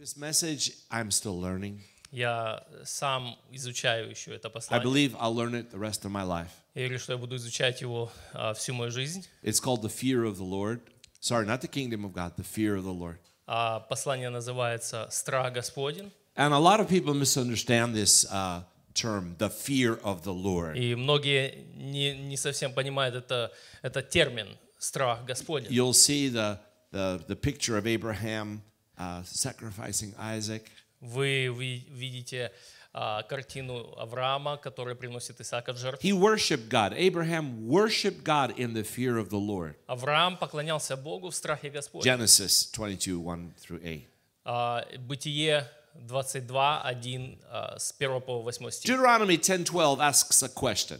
This message I'm still learning. Я сам изучаю еще это послание. I believe I'll learn it the rest of my life. Я верю, что я буду изучать его всю мою жизнь. It's called the fear of the Lord. Sorry, not the kingdom of God, the fear of the Lord. А, послание называется «Страх Господень». And a lot of people misunderstand this uh, term, the fear of the Lord. И многие не, не совсем понимают это, этот термин «Страх Господень». You'll see the, the, the picture of Abraham А, sacrificing Isaac. Вы видите а, картину Авраама, который приносит Исаака в жертву. He worshipped God. Abraham worshipped God in the fear of the Lord. Авраам поклонялся Богу в страхе Господнем. Genesis 22:1 through 8. А, Бытие 22, 1, с 1 по 8 стих. Deuteronomy 10, 12 asks a question.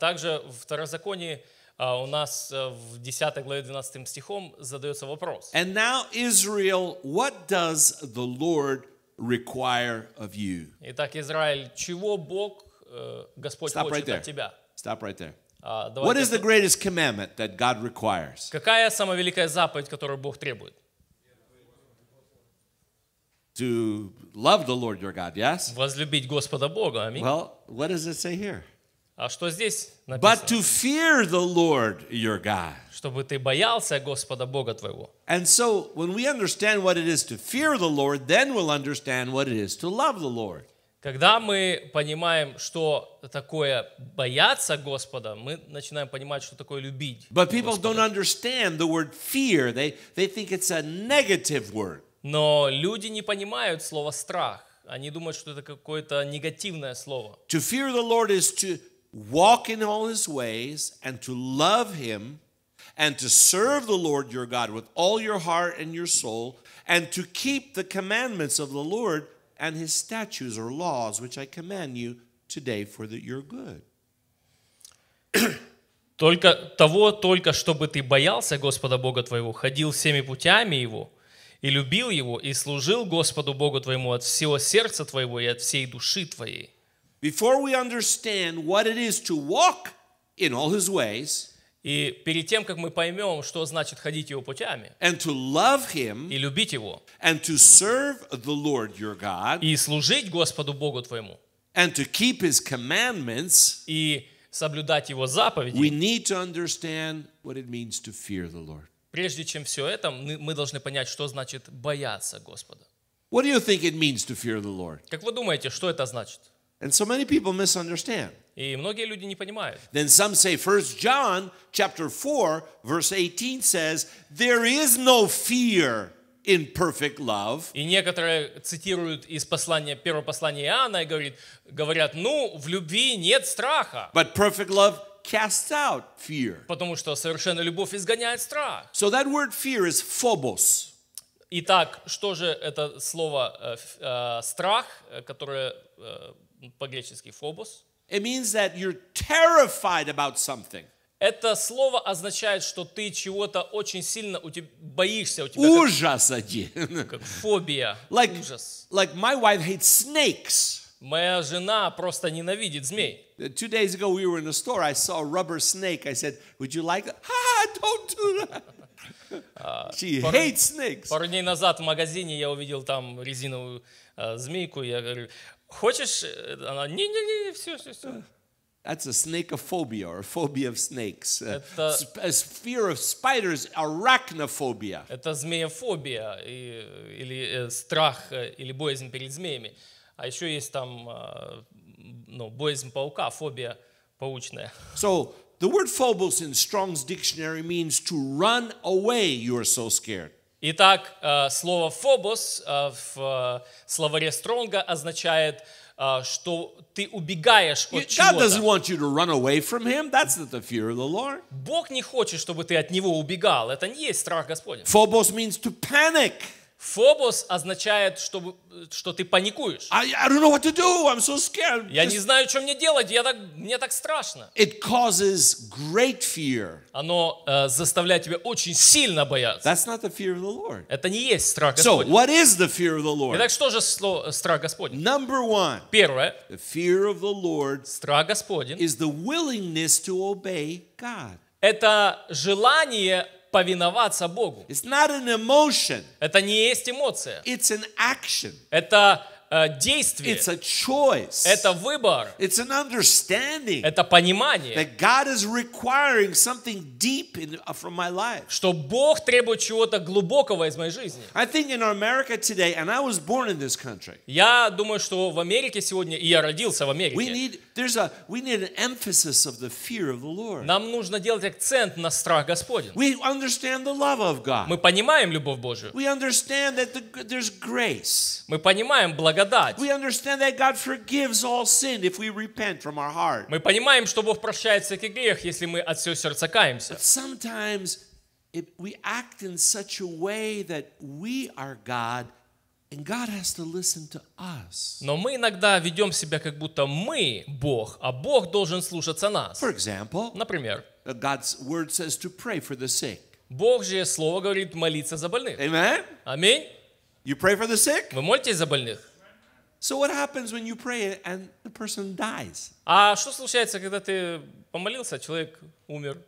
также в Второзаконии у нас в 10 главе 12 стихом задается вопрос. And now, Israel, what does the Lord require of you? Итак, Израиль, чего Бог, Господь Stop хочет right there. от тебя? Stop right there. Uh, what is the greatest commandment that God requires? Какая самая великая заповедь, которую Бог требует? To love the Lord your God, yes? Возлюбить Господа Бога, аминь. Well, what does it say here? А что здесь написано? But to fear the Lord your God. Чтобы ты боялся Господа Бога твоего. And so when we understand what it is to fear the Lord, then we'll understand what it is to love the Lord. Когда мы понимаем, что такое бояться Господа, мы начинаем понимать, что такое любить. But people Господа. don't understand the word fear. They they think it's a negative word. Но люди не понимают слово страх. Они думают, что это какое-то негативное слово. To fear the Lord is to walk in all his ways and to love him and to serve the Lord your God with all your heart and your soul and to keep the commandments of the Lord and his statutes or laws which I command you today for the, your good. Только того, только чтобы ты боялся Господа Бога твоего, ходил всеми путями Его и любил Его, и служил Господу Богу твоему от всего сердца твоего и от всей души твоей. Before we understand what it is to walk in all his ways, и перед тем, как мы поймем, что значит ходить его путями, and to love him, и любить его, and to serve the Lord your God, и служить Господу Богу твоему, and to keep his commandments, и соблюдать его заповеди, we need to understand what it means to fear the Lord. Прежде чем все это, мы должны понять, что значит бояться Господа. What do you think it means to fear the Lord? Как вы думаете, что это значит? And so many people misunderstand. И многие люди не понимают. Then some say 1 John chapter 4 verse 18 says there is no fear in perfect love. И некоторые цитируют из послания, первого послания Иоанна и говорят: говорят, ну, в любви нет страха. But perfect love casts out fear. Потому что совершенная любовь изгоняет страх. So that word fear is phobos. Итак, что же это слово э, э, страх, э, которое э, по-гречески фобос. It means that you're terrified about something. Это слово означает, что ты чего-то очень сильно у тебя, боишься. У тебя Ужас как, один. Как фобия, like, ужас. Like my wife hates snakes. Моя жена просто ненавидит змей. Two days ago we were in a store. I saw a rubber snake. I said, "Would you like?" That? Ah, don't do that. А, She пару, hates snakes. Пару дней назад в магазине я увидел там резиновую э, змейку. Я говорю, Хочешь, она, э, э, не-не-не, все, все, все. That's a snakeophobia or a phobia of snakes. Uh, Это, a uh, fear of spiders, arachnophobia. Это змеофобия и, э, или страх или боязнь перед змеями. А еще есть там ну, боязнь паука, фобия паучная. So the word phobos in Strong's dictionary means to run away. You are so scared. Итак, э, слово «фобос» э, в э, словаре Стронга означает что ты убегаешь от чего-то. Бог не хочет, чтобы ты от него убегал. Это не есть страх Господень. Phobos means to panic. Фобос означает, что, что ты паникуешь. I, I don't know what to do. I'm so scared. Я Just... не знаю, что мне делать. Я так, мне так страшно. It causes great fear. Оно э, заставляет тебя очень сильно бояться. That's not the fear of the Lord. Это не есть страх Господень. So, what is the fear of the Lord? Итак, что же э, страх Господень? Number one. Первое. The fear of the Lord страх Господень is the willingness to obey God. Это желание повиноваться Богу. It's not an emotion. Это не есть эмоция. It's an action. Это действие. It's a choice. Это выбор. It's an understanding. Это понимание. That God is requiring something deep in, from my life. Что Бог требует чего-то глубокого из моей жизни. I think in America today, and I was born in this country. Я думаю, что в Америке сегодня и я родился в Америке. We need there's a we need an emphasis of the fear of the Lord. Нам нужно делать акцент на страх Господень. We understand the love of God. Мы понимаем любовь Божию. We understand that the, there's grace. Мы понимаем благодать благодать. Мы понимаем, что Бог прощает всякий грех, если мы от всего сердца каемся. Но мы иногда ведем себя, как будто мы Бог, а Бог должен слушаться нас. Например, uh, God's word says to pray for the sick. Бог же Слово говорит молиться за больных. Amen? Аминь. You pray for the sick? Вы молитесь за больных? So what happens when you pray and the person dies? А что случается, когда ты помолился, человек умер?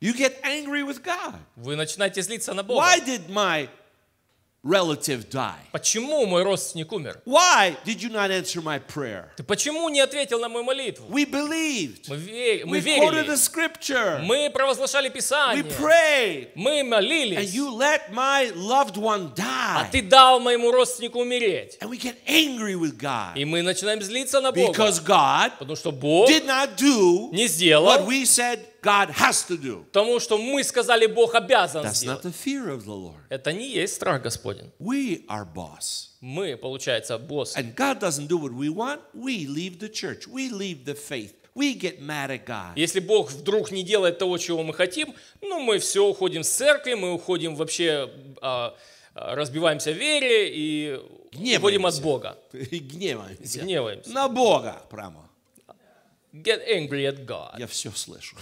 You get angry with God. Вы начинаете злиться на Бога. Why did my relative die? Почему мой родственник умер? Why did you not answer my prayer? Ты почему не ответил на мою молитву? We believed. Мы, верили. We quoted the scripture. Мы провозглашали Писание. We Писание. prayed. Мы And you let my loved one die. А ты дал моему родственнику умереть. And we get angry with God. И мы начинаем злиться на Бога. Because God Потому что Бог did not do не what we said God has to do. Тому, что мы сказали, Бог обязан That's сделать. Not the fear of the Lord. Это не есть страх Господень. We are boss. Мы, получается, босс. And God doesn't do what we want. We leave the church. We leave the faith. We get mad at God. Если Бог вдруг не делает того, чего мы хотим, ну мы все уходим с церкви, мы уходим вообще, а, а, разбиваемся в вере и гневаемся. уходим от Бога. Гневаемся. Гневаемся. На Бога прямо. Get angry at God. Я все слышу.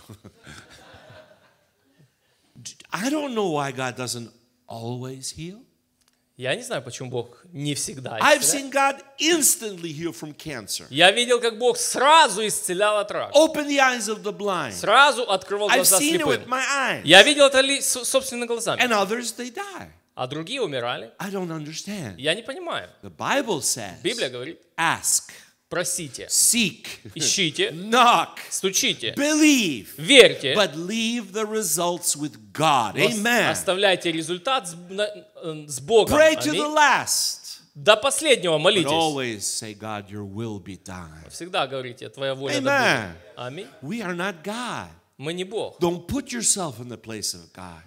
I don't know why God doesn't always heal. Я не знаю, почему Бог не всегда I've seen God instantly heal from cancer. Я видел, как Бог сразу исцелял от рака. Open the eyes of the blind. Сразу открывал глаза I've seen слепым. It with my eyes. Я видел это собственными глазами. And others, they die. А другие умирали. I don't understand. Я не понимаю. The Bible says, Библия говорит, ask. Просите. Seek. Ищите. Knock. Стучите. Believe. Верьте. But leave the results with God. Amen. Оставляйте результат с, с Богом. Pray to the last. До последнего молитесь. But always say, God, your will be done. Всегда говорите, твоя воля Amen. да будет. Аминь. We are not God. Мы не Бог. Don't put yourself in the place of God.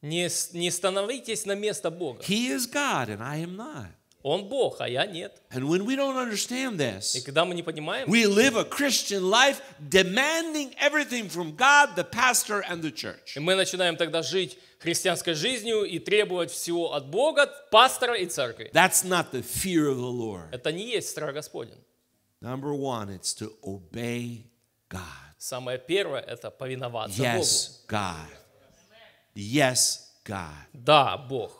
Не, не становитесь на место Бога. He is God and I am not. Он Бог, а я нет. And when we don't understand this, и когда мы не понимаем, we live a Christian life demanding everything from God, the pastor, and the church. И мы начинаем тогда жить христианской жизнью и требовать всего от Бога, пастора и церкви. That's not the fear of the Lord. Это не есть страх Господень. Number one, it's to obey God. Самое первое это повиноваться yes, Богу. God. Yes, God. Да, Бог.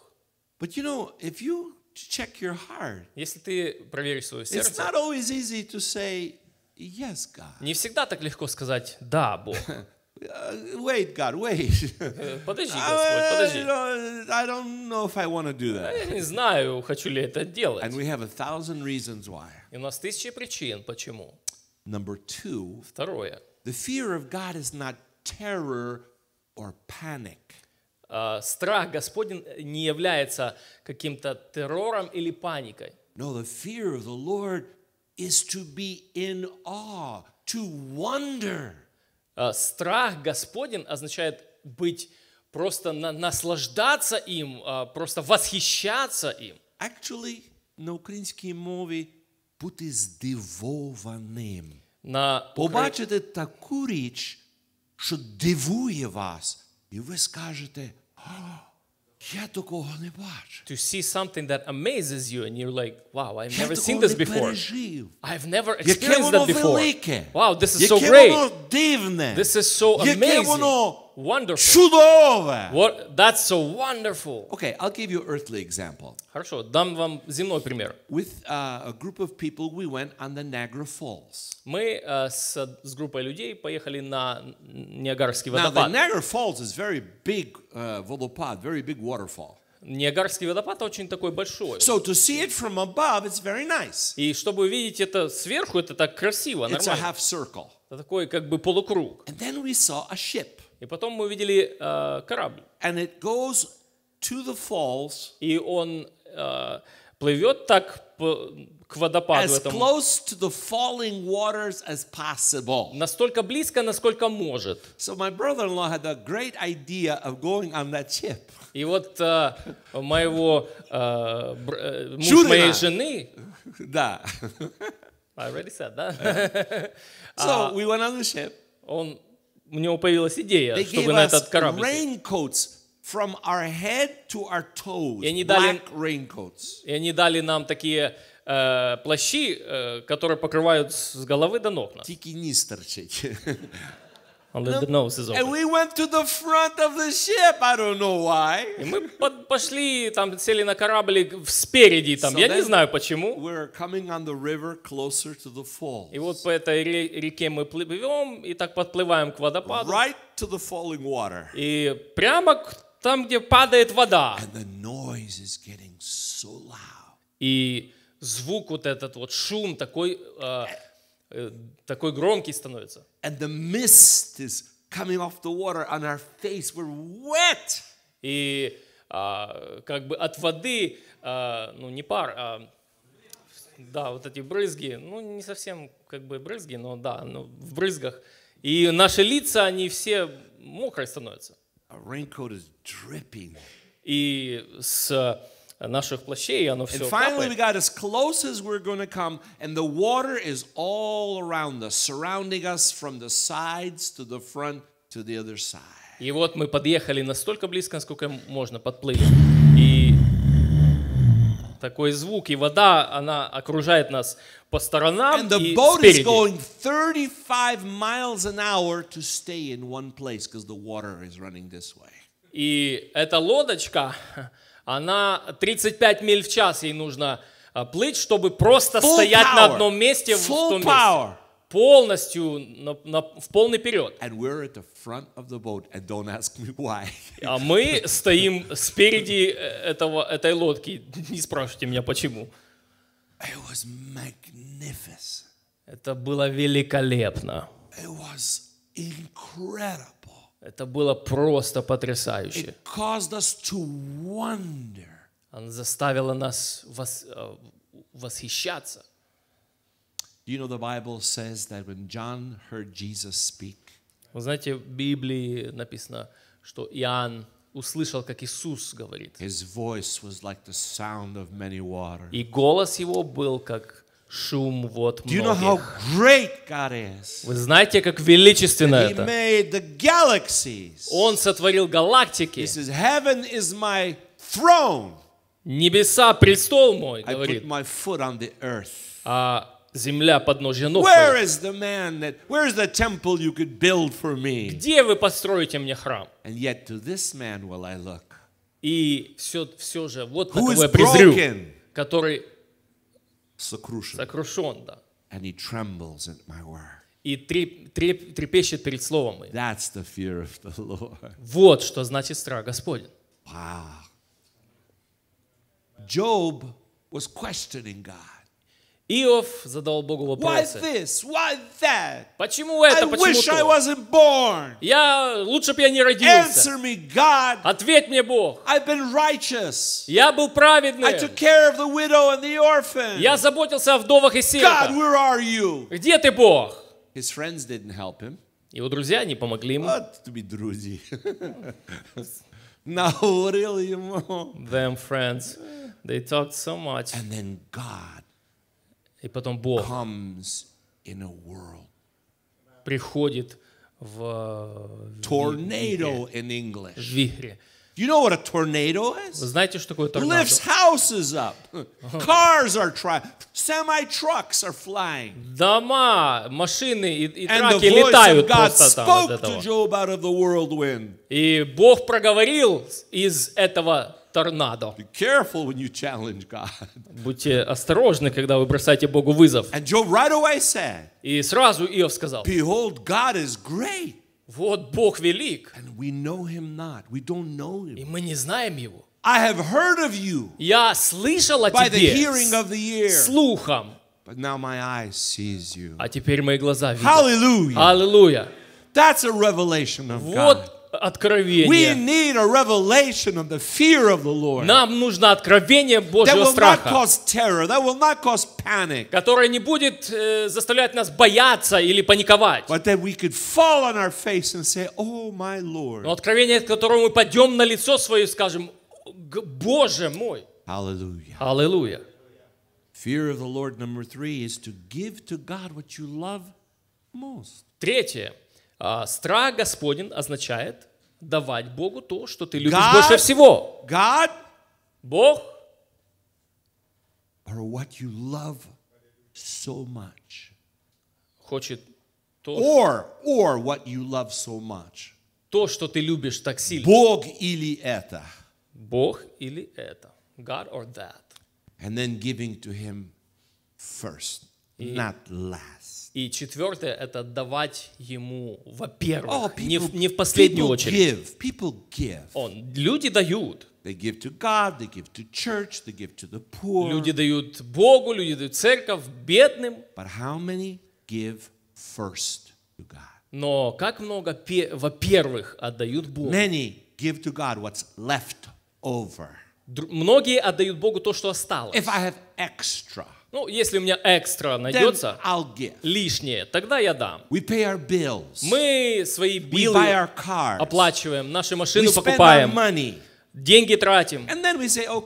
But you know, if you check your heart. Если ты проверишь свое сердце. It's not always easy to say yes, God. Не всегда так легко сказать да, Бог. Uh, wait, God, wait. Э, подожди, uh, Господь, подожди. I don't know if I want to do that. Я не знаю, хочу ли это делать. And we have a thousand reasons why. И у нас тысячи причин, почему. Number two. Второе. The fear of God is not terror or panic. Э, страх Господень э, не является каким-то террором или паникой. No, the fear of the Lord is to be in awe, to wonder. Э, страх Господень означает быть просто на, наслаждаться им, просто восхищаться им. Actually, на українській мові бути здивованим. На Побачите таку річ, що дивує вас, і ви скажете – Я такого не бачу. To see something that amazes you and you're like, wow, I've never seen this before. пережив. I've never Яке experienced воно that before. велике. Wow, this is so great. воно дивне. This is so Яке amazing. воно Wonderful. Чудово! What, that's so wonderful. Okay, I'll give you earthly example. Хорошо, дам вам земной пример. With uh, a group of people, we went on the Niagara Falls. Мы uh, с, с группой людей поехали на Ниагарский водопад. Now, the Niagara Falls is very big uh, водопад, very big waterfall. Ниагарский водопад очень такой большой. So to see it from above, it's very nice. И чтобы увидеть это сверху, это так красиво, нормально. It's a half circle. Это такой как бы полукруг. And then we saw a ship. И потом мы увидели э, корабль. And it goes to the falls. И он э, плывет так по, к водопаду as этому. Close to the falling waters as possible. Настолько близко, насколько может. So my brother-in-law had a great idea of going on that ship. И вот э, моего э, бр, муж Чудина. моей жены. Да. I already said that. so we went on the ship. Он у него появилась идея, They чтобы на этот корабль. From our head to our toes, и они дали, raincoats. И они дали нам такие э, плащи, э, которые покрывают с головы до ног нас. Он lived in Noah's And we went to the front of the ship. I don't know why. И мы пошли, там сели на кораблик спереди, там я не знаю почему. We're coming on the river closer to the falls. И вот по этой реке мы плывем и так подплываем к водопаду. Right to the falling water. И прямо к там, где падает вода. And the noise is getting so loud. И звук вот этот вот шум такой а, э, такой громкий становится. And the mist is coming off the water on our face. We're wet. И а, как бы от воды, а, ну не пар, а, да, вот эти брызги, ну не совсем как бы брызги, но да, но ну, в брызгах. И наши лица, они все мокрые становятся. И с наших плащей, и оно все and finally капает. we got as close as we're going to come, and the water is all around us, surrounding us from the sides to the front to the other side. И вот мы подъехали настолько близко, насколько можно, подплыли. И такой звук, и вода, она окружает нас по сторонам And the и boat спереди. Is going 35 miles an hour to stay in one place, the water is running this way. И эта лодочка, она 35 миль в час ей нужно а, плыть, чтобы просто Full стоять power. на одном месте в Full том месте. Полностью, на, на, в полный вперед. А мы стоим спереди э, этого, этой лодки. Не спрашивайте меня, почему. It was magnificent. Это было великолепно. It was incredible. Это было просто потрясающе. Она заставила нас вос, э, восхищаться. You know, the Bible says that when John heard Jesus speak, Вы знаете, в Библии написано, что Иоанн услышал, как Иисус говорит. His voice was like the sound of many И голос его был как шум вот Do you know how многих. great God is? Вы знаете, как величественно That He это. made the galaxies. Он сотворил галактики. He says, "Heaven is my throne. Небеса престол мой, I put говорит, my foot on the earth." а земля подножье ног Where моих. is the man that? Where is the temple you could build for me? Где вы построите мне храм? And yet to this man will I look, И все, все же, вот на Who кого is я презрю, broken, который сокрушен. Сокрушен, да. And he trembles at my word. И треп, треп, трепещет перед словом моим. That's the fear of the Lord. Вот что значит страх Господень. Wow. Job was questioning God. Иов задал Богу вопросы. Why this? Why that? Почему это? I Почему wish то? I wasn't born. Я лучше бы я не родился. Answer me, God. Ответь мне, Бог. I've been righteous. Я был праведным. I took care of the widow and the orphan. Я заботился о вдовах и сиротах. God, where are you? Где ты, Бог? His friends didn't help him. Его друзья не помогли ему. Вот тебе друзья. Наурил ему. Them friends. They talked so much. And then God и потом Бог приходит в э, tornado in English. вихре. You know what a tornado is? Вы знаете, что такое торнадо? Lifts houses up. Cars are trying. Semi trucks are flying. Дома, машины и, и траки летают просто там от этого. И Бог проговорил из этого торнадо. Be careful when you challenge God. Будьте осторожны, когда вы бросаете Богу вызов. And Job right away said, И сразу Иов сказал, Behold, God is great. Вот Бог велик. And we know him not. We don't know him. И мы не знаем Его. I have heard of you Я слышал о by the тебе hearing of the ear. слухом. But now my eye sees you. А теперь мои глаза видят. Hallelujah. Аллилуйя. That's a revelation of God. Вот откровение. Нам нужно откровение Божьего страха, которое не будет э, заставлять нас бояться или паниковать. Но откровение, к которому мы пойдем на лицо свое и скажем, Боже мой! Аллилуйя! Fear of the Lord number three is to give to God what you love most. Третье. А, страх Господень означает давать Богу то, что ты любишь God, больше всего. God, Бог or what you love so much. Хочет то, or, or what you love so much. То, что ты любишь так сильно. Бог или это. Бог или это. God or that. And then giving to him first, И... not last. И четвертое — это давать ему, во-первых, oh, не, в, не в последнюю очередь. Give, people give. Он, люди дают. Люди дают Богу, люди дают церковь, бедным. But how many give first to God? Но как много, во-первых, отдают Богу. Many give to God what's left over. Многие отдают Богу то, что осталось. If I have extra, ну, если у меня экстра найдется, лишнее, тогда я дам. We pay our bills. Мы свои биллы оплачиваем, наши машины We покупаем. Spend our money. Деньги тратим. Oh,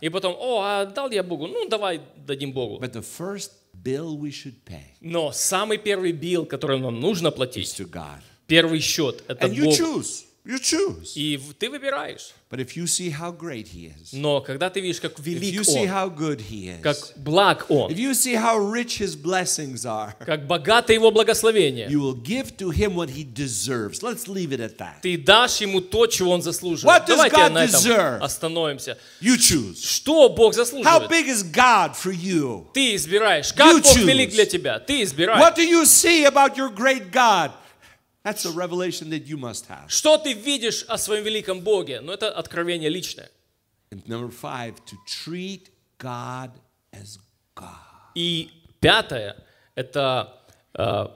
И потом, о, а дал я Богу? Ну, давай дадим Богу. But the first bill we should pay Но самый первый билл, который нам нужно платить, is to God. первый счет, это And Бог. You choose. You choose. И ты выбираешь. But if you see how great he is, Но когда ты видишь, как велик if you see он, how good he is, как благ он, if you see how rich his blessings are, как богато его благословение, you will give to him what he deserves. Let's leave it at that. Ты дашь ему то, чего он заслуживает. What does Давайте God на этом deserve? остановимся. You choose. Что Бог заслуживает? How big is God for you? Ты избираешь. Как you Бог choose. велик для тебя? Ты избираешь. What do you see about your great God? That's a revelation that you must have. Что ты видишь о своем великом Боге? Но ну, это откровение личное. And number five, to treat God as God. И пятое, это э,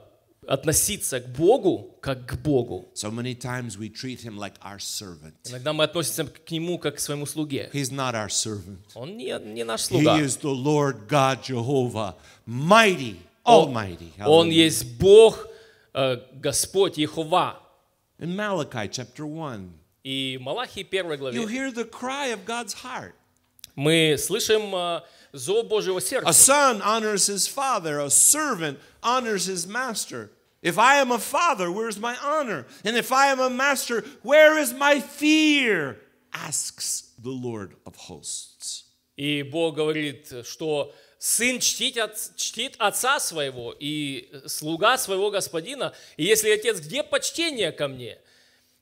относиться к Богу как к Богу. So many times we treat him like our servant. Иногда мы относимся к нему как к своему слуге. He's not our servant. Он не, не наш слуга. He is the Lord God Jehovah, mighty, almighty. Он, он есть Бог Э, Господь Ехова. In Malachi chapter 1. И Малахии 1 главе. You hear the cry of God's heart. Мы слышим э, зов Божьего сердца. A son honors his father, a servant honors his master. If I am a father, where's my honor? And if I am a master, where is my fear? asks the Lord of hosts. И Бог говорит, что сын чтит, от, чтит отца своего и э, слуга своего господина, и если отец, где почтение ко мне?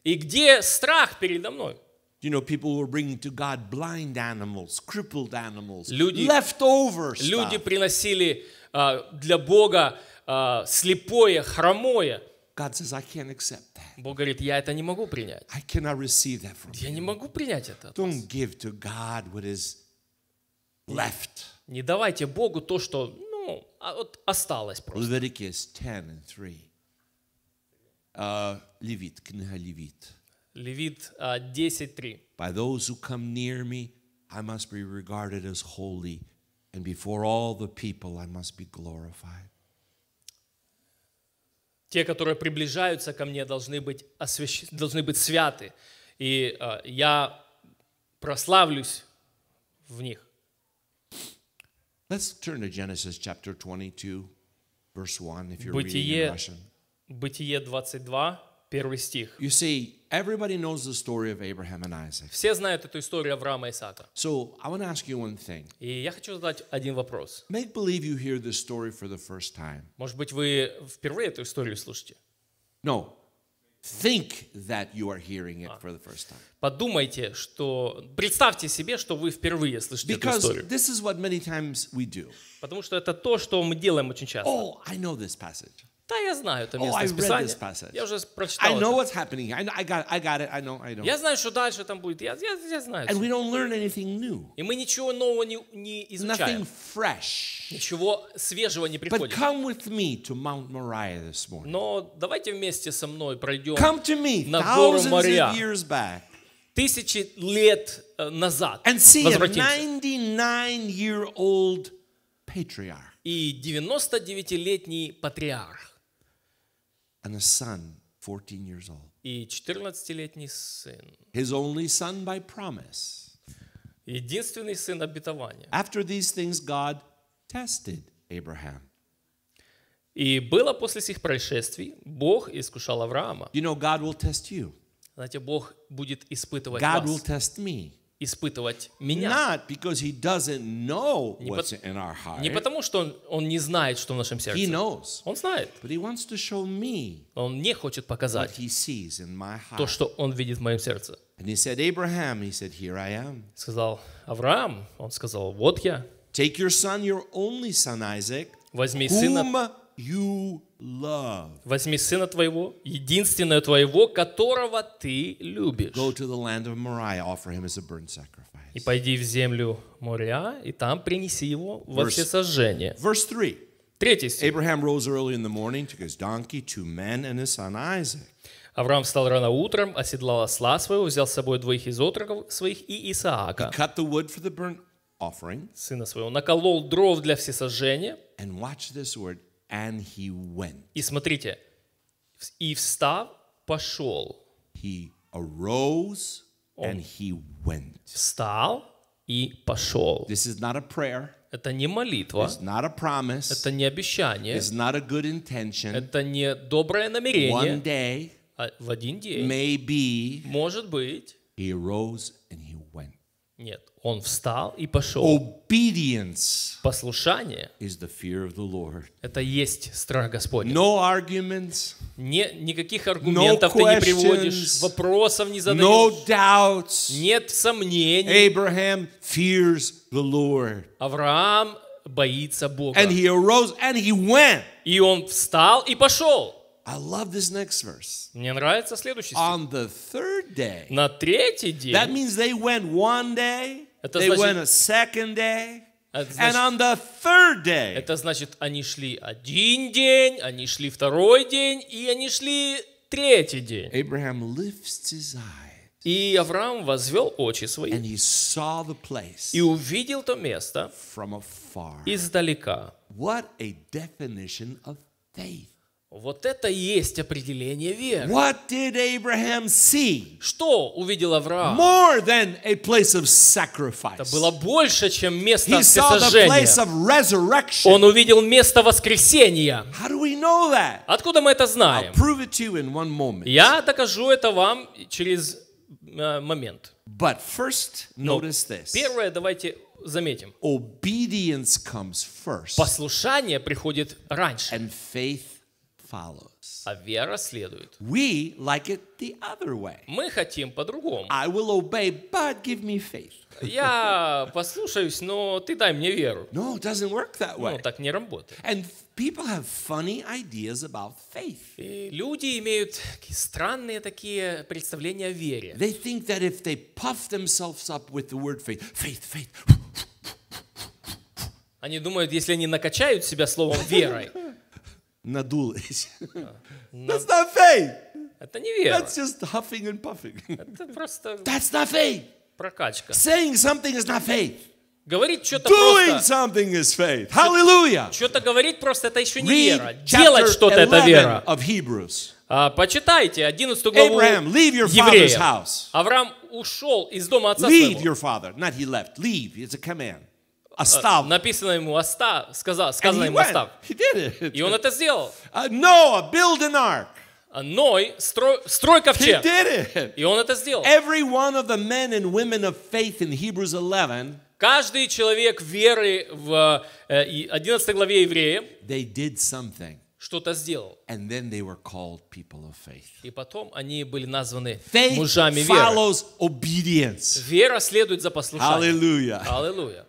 И где страх передо мной? You know, people were bringing to God blind animals, crippled animals, люди, leftover stuff. Люди приносили uh, для Бога uh, слепое, хромое. God says, I can't accept that. Бог говорит, я это не могу принять. I cannot receive that from я you. не могу принять это. Don't give to God what is left. Не давайте Богу то, что ну, а осталось просто. Лударикес 10 and 3. Uh, а, Левит, книга Левит. Левит uh, а, 10.3. By those who come near me, I must be regarded as holy, and before all the people I must be glorified. Те, которые приближаются ко мне, должны быть, освящ... должны быть святы, и uh, я прославлюсь в них. Let's turn to Genesis chapter 22, verse 1, if you're Бытие, reading in Russian. Бытие 22, первый стих. You see, everybody knows the story of Abraham and Isaac. Все знают эту историю Авраама и Исаака. So, I want to ask you one thing. И я хочу задать один вопрос. Make believe you hear this story for the first time. Может быть, вы впервые эту историю слушаете? No, think that you are hearing it for the first time. Подумайте, что представьте себе, что вы впервые слышите Because эту историю. this is what many times we do. Потому что это то, что мы делаем очень часто. Oh, I know this passage. Да, я знаю это oh, место oh, из Писания. Я уже прочитал I know это. what's happening. I, know, I, got, I got it. I know, I know. Я знаю, что дальше там будет. Я, я, я знаю. And we don't learn anything new. И мы ничего нового не, не изучаем. Nothing fresh. Ничего свежего не приходит. But come with me to Mount Moriah this morning. Но давайте вместе со мной пройдем come to me, на гору Мория. Years back. Тысячи лет э, назад. And see a 99-year-old patriarch. И 99-летний патриарх. and a son 14 years old. И 14-летний сын. His only son by promise. Единственный сын обетования. After these things God tested Abraham. И было после сих происшествий, Бог искушал Авраама. You know, God will test you. Знаете, Бог будет испытывать God вас. Will test me. испытывать меня. Not because he doesn't know what's in our heart. Не потому, что он, он не знает, что в нашем сердце. He knows. Он знает. But he wants to show me он мне хочет показать what he sees in my heart. то, что он видит в моем сердце. And he said, Abraham, he said, here I am. Сказал, Авраам, он сказал, вот я. Take your son, your only son Isaac, Возьми whom сына Возьми сына твоего, единственного твоего, которого ты любишь. И пойди в землю Мориа, и там принеси его во все сожжение. Verse 3. Третий стих. Авраам встал рано утром, оседлал осла своего, взял с собой двоих из отроков своих и Исаака. He cut the wood for the burnt offering. Сына своего. Наколол дров для всесожжения. And watch this word. And he went. И смотрите, и встав, пошел. He arose Он and he went. Встал и пошел. This is not a prayer. Это не молитва. It's not a promise. Это не обещание. It's not a good intention. Это не доброе намерение. One day, а в один день, maybe, может быть, he arose and he went. Нет, Он встал и пошел. Obedience Послушание is the fear of the Lord. это есть страх Господень. No arguments, не, никаких аргументов no ты не приводишь, вопросов не задаешь, no doubts. нет сомнений. Abraham fears the Lord. Авраам боится Бога. And he arose and he went. И он встал и пошел. I love this next verse. Мне нравится следующий стих. On the third day. На третий день. That means they went one day. Это They значит, went a second day. значит, and on the third day, это значит, они шли один день, они шли второй день, и они шли третий день. Abraham lifts his eyes. И Авраам возвел очи свои and he saw the place и увидел то место from afar. издалека. What a definition of faith. Вот это и есть определение веры. What did Abraham see? Что увидел Авраам? More than a place of sacrifice. Это было больше, чем место He saw the place of resurrection. Он увидел место воскресения. How do we know that? Откуда мы это знаем? I'll prove it to you in one moment. Я докажу это вам через э, момент. But first, notice this. Первое, давайте заметим. Послушание приходит раньше. And faith follows. А вера следует. We like it the other way. Мы хотим по-другому. I will obey, but give me faith. Я послушаюсь, но ты дай мне веру. No, it doesn't work that way. Ну, так не работает. And people have funny ideas about faith. И люди имеют странные такие представления о вере. They think that if they puff themselves up with the word faith, faith, faith. Они думают, если они накачают себя словом верой, надулась. That's not fake. Это не вера. That's just huffing and puffing. Это просто... That's not fake. Прокачка. Saying something is not faith. Говорить что-то Doing просто... something is faith. Hallelujah. Что-то говорить просто это еще не Read Делать что-то это вера. Of Hebrews. А, почитайте 11 главу Abraham, leave your евреев. House. Авраам ушел из дома отца leave своего. Leave your father, not he left. Leave, it's a command. Э, остав. Написано ему остав, сказал, сказано ему остав. И он это сделал. Uh, Noah, build an ark. А Ной строй, строй ковчег. He did it. И он это сделал. Every one of the men and women of faith in Hebrews 11 Каждый человек веры в 11 э, главе Евреев they did что-то сделал. And then they were called people of faith. И потом они были названы faith мужами веры. Follows obedience. Вера следует за послушанием. Аллилуйя. Аллилуйя.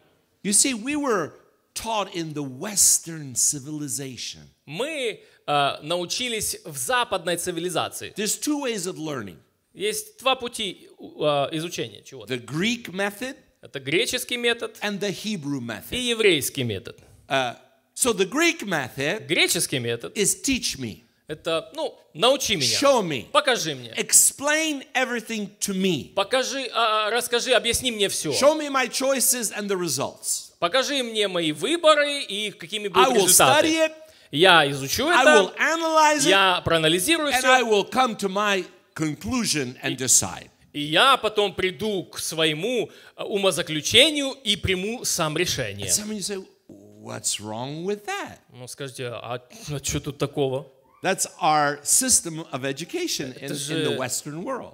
You see, we were taught in the Western civilization. Мы э, научились в западной цивилизации. There's two ways of learning. Есть два пути э, изучения чего-то. The Greek method. Это греческий метод. And the Hebrew method. И еврейский метод. Uh, so the Greek method. Греческий метод. Is teach me. Это, ну, научи меня. Show me. Покажи мне. Explain everything to me. Покажи, а, а расскажи, объясни мне все. Show me my choices and the results. Покажи мне мои выборы и какими будут I will результаты. Study it. Я изучу это. I will analyze it, я проанализирую and все. I will come to my conclusion and decide. И я потом приду к своему э, умозаключению и приму сам решение. And say, What's wrong with that? Ну скажите, а, а что тут такого? That's our system of education in, the Western world.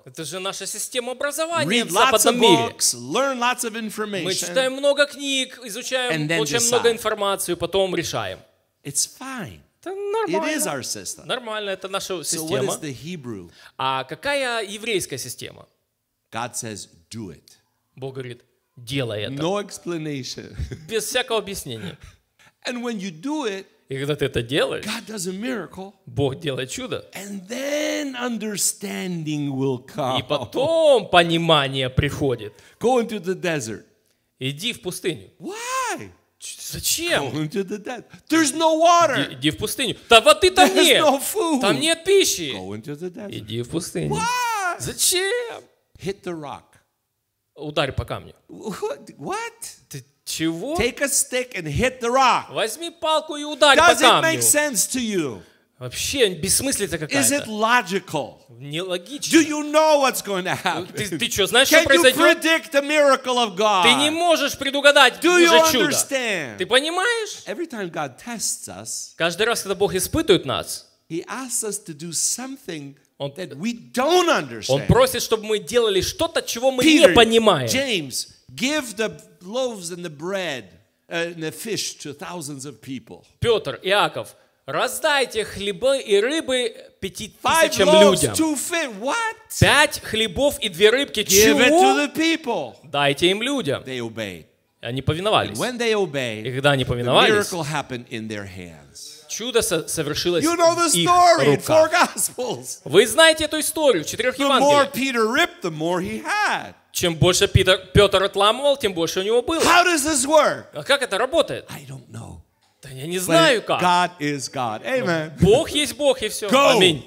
Read lots of books, learn lots of information, книг, and then decide. It's fine. It is our system. Нормально, это наша система. So what is the Hebrew? А какая еврейская система? God says, do it. Бог говорит, делай это. No explanation. Без всякого объяснения. And when you do it, И когда ты это делаешь, God does a miracle, Бог делает чудо. And then understanding will come. И потом понимание приходит. Go into the desert. Иди в пустыню. Why? Зачем? Go into the desert. There's no water. Иди в пустыню. Да воды там There's нет. No food. Там нет пищи. Go into the desert. Иди в пустыню. Why? Зачем? Hit the rock. Ударь по камню. What? What? Ты Чего? Take a stick and hit the rock. Возьми палку и ударь Does по камню. Does it make sense to you? Вообще бессмыслица какая-то. Is it logical? Нелогично. Do you know what's going to happen? Ты, ты что, знаешь, Can что произойдет? You predict the miracle of God? Ты не можешь предугадать Do Божье you Understand? Ты понимаешь? Every time God tests us, Каждый раз, когда Бог испытывает нас, He asks us to do something он, that we don't understand. он просит, чтобы мы делали что-то, чего мы Peter, не понимаем. James, give the loaves and the bread and the fish to thousands of people. Петр, Иаков, раздайте хлебы и рыбы пяти тысячам людям. Пять хлебов и две рыбки. Чего? Дайте им людям. Они повиновались. Obey, и когда они повиновались, чудо совершилось you know в их руках. Вы знаете эту историю в четырех Евангелиях. Чем больше Питер, Петр отламывал, тем больше у него было. How does this work? А как это работает? I don't know. Да я не знаю But как. God is God. Amen. Ну, Бог есть Бог и все. Go. Аминь.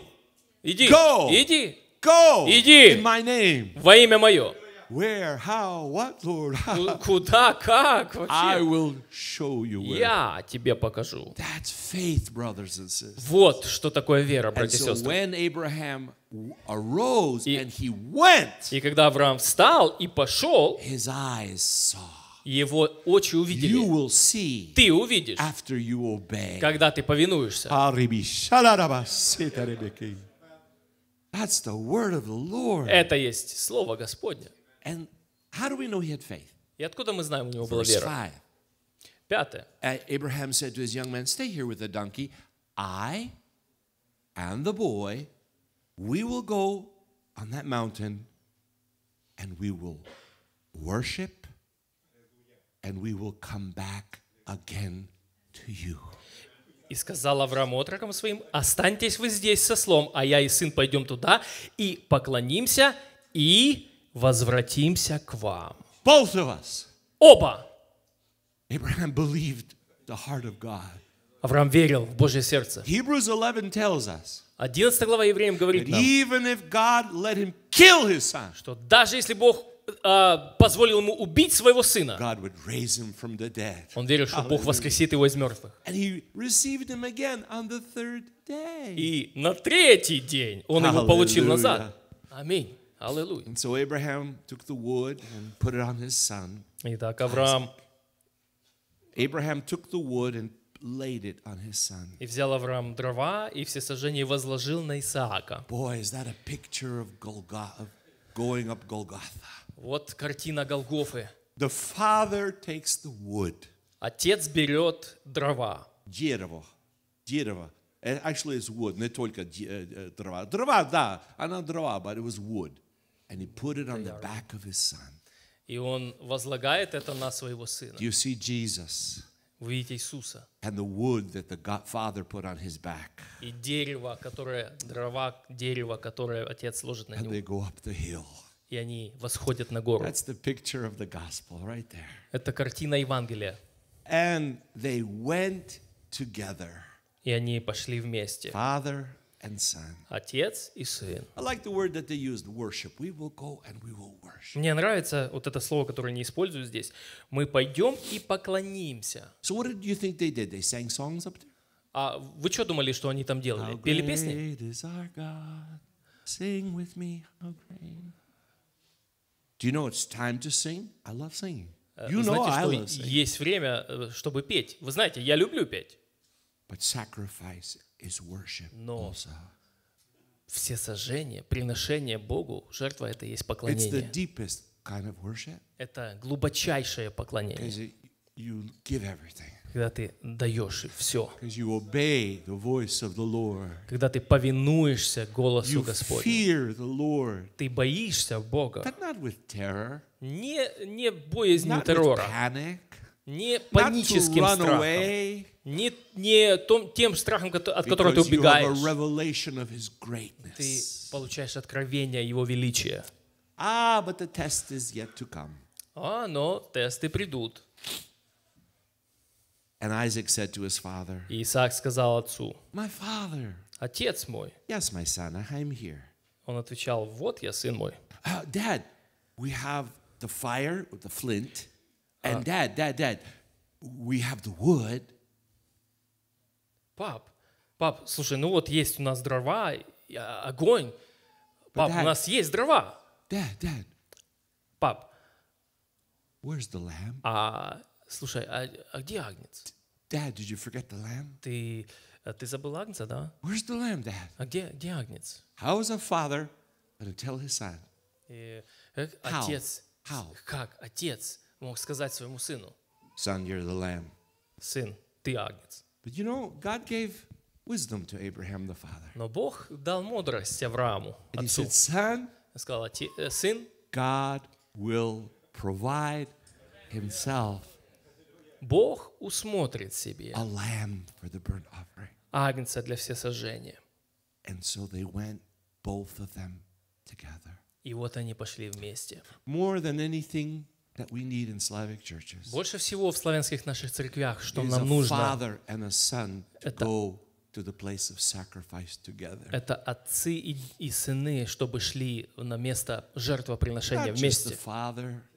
Иди. Go. Иди. Go. Иди. In my name. Во имя мое. Where, how, what, Lord? Куда, как вообще? I will show you where. Я тебе покажу. That's faith, brothers and sisters. Вот что такое вера, братья и сестры. when Abraham arose and he went, и когда Авраам встал и пошел, his eyes saw его очи увидели. ты увидишь, когда ты повинуешься. Это есть Слово Господне. And how do we know he had faith? И откуда мы знаем, у него была вера? Пятое. Abraham said to his young man, stay here with the donkey. I and the boy, we will go on that mountain and we will worship and we will come back again to you. И сказал Авраам отрокам своим, «Останьтесь вы здесь со слом, а я и сын пойдем туда, и поклонимся, и Возвратимся к вам. Both of us. Оба. Abraham believed the heart of God. Авраам верил в Божье сердце. Hebrews 11 tells us. 11 глава Евреям говорит нам, что даже если Бог а, позволил ему убить своего сына, он верил, что Бог воскресит его из мертвых. И на третий день он его получил назад. Аминь. Аллилуйя. And so Abraham took the wood and put it on his son. Итак, Авраам Abraham took the wood and laid it on his son. И взял Авраам дрова и все сожжения возложил на Исаака. Boy, is that a picture of Golgotha, of going up Golgotha. Вот картина Голгофы. The father takes the wood. Отец берет дрова. Дерево. Дерево. Actually, it's wood, не только дрова. Дрова, да, она дрова, but it was wood. And he put it on the back of his son. И он возлагает это на своего сына. You see Jesus. Вы видите Иисуса. And the wood that the Father put on his back. И дерево, которое дрова, дерево, которое отец сложит на него. And they go up the hill. И они восходят на гору. That's the picture of the gospel right there. Это картина Евангелия. And they went together. И они пошли вместе. Father, and Son. Отец и Сын. I like the word that they used, worship. We will go and we will worship. Мне нравится вот это слово, которое они используют здесь. Мы пойдем и поклонимся. So what did you think they did? They sang songs up there? А вы что думали, что они там делали? Пели песни? Sing with me, how great. Do you know it's time to sing? I love singing. You know I love singing. Есть время, чтобы петь. Вы знаете, я люблю петь. But sacrifice но все сожжения, приношение Богу, жертва — это есть поклонение. Это глубочайшее поклонение. You give everything. Когда ты даешь все. You obey the voice of the Lord. Когда ты повинуешься голосу you Господню. Fear the Lord. Ты боишься Бога. But not with terror. Не, не боязнью not With panic не паническим страхом, не, не том, тем страхом, от которого ты убегаешь. Ты получаешь откровение Его величия. Ah, but the test is yet to come. А, но тесты придут. And Isaac said to his father, И Исаак сказал отцу, My father, Отец мой, yes, my son, I'm here. он отвечал, вот я, сын мой. Uh, Dad, we have the fire, the flint, And dad, dad, dad, we have the wood. Пап, пап, слушай, ну вот есть у нас дрова, огонь. Пап, dad, у нас есть дрова. Dad, dad. Пап. Where's the lamb? А, слушай, а, а где агнец? Dad, did you forget the lamb? Ты, ты забыл агнца, да? Where's the lamb, dad? А где, где агнец? How is a father going to tell his son? И, э, как э, How? отец? How? Как отец? мог сказать своему сыну, Son, you're the lamb. Сын, ты агнец. But you know, God gave wisdom to Abraham the father. Но Бог дал мудрость Аврааму, And he отцу. said, Son, Он сказал, «Оте- э, сын, God will provide himself Бог усмотрит себе a lamb for the burnt offering. агнца для всесожжения. And so they went, both of them, together. И вот они пошли вместе. More than anything, больше всего в славянских наших церквях, что нам нужно, это это отцы и, и сыны, чтобы шли на место жертвоприношения вместе.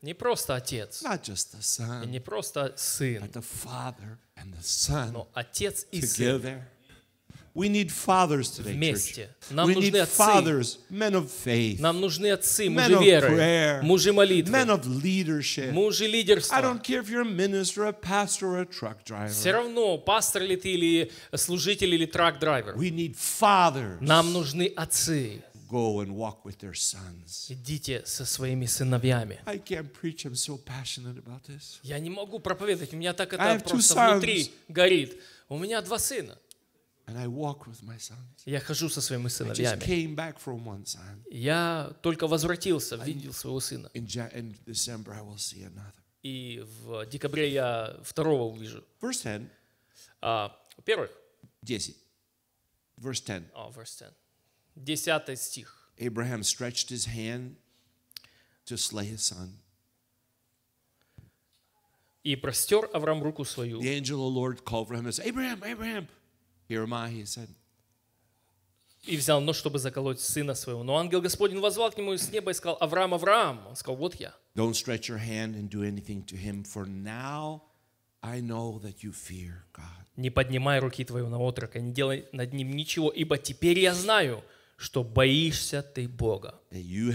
не просто отец, не просто сын, но отец и сын We need fathers today, вместе. Нам нужны need отцы. Fathers, men of faith, Нам нужны отцы, мужи men веры, of prayer, мужи молитвы, men of leadership. мужи лидерства. I don't care if you're a minister, a pastor, a truck driver. Все равно, пастор ли ты или служитель или трак-драйвер. We need fathers. Нам нужны отцы. go and walk with their sons. Идите со своими сыновьями. I can't preach. I'm so passionate about this. Я не могу проповедовать. У меня так это просто внутри горит. У меня два сына. Я хожу со своими сыновьями. Я только возвратился, видел своего сына. И в декабре я второго увижу. А, первых. 10. Verse 10. А, Десятый стих. Abraham stretched his hand to slay his son. И простер Авраам руку свою. The angel of the Lord called for him and said, Abraham, Abraham, и взял нож, чтобы заколоть сына своего. Но ангел Господень возвал к нему с неба и сказал, Авраам, Авраам. Он сказал, вот я. Don't stretch your hand and do anything to him, for now I know that you fear God. Не поднимай руки твою на отрока, не делай над ним ничего, ибо теперь я знаю, что боишься ты Бога. И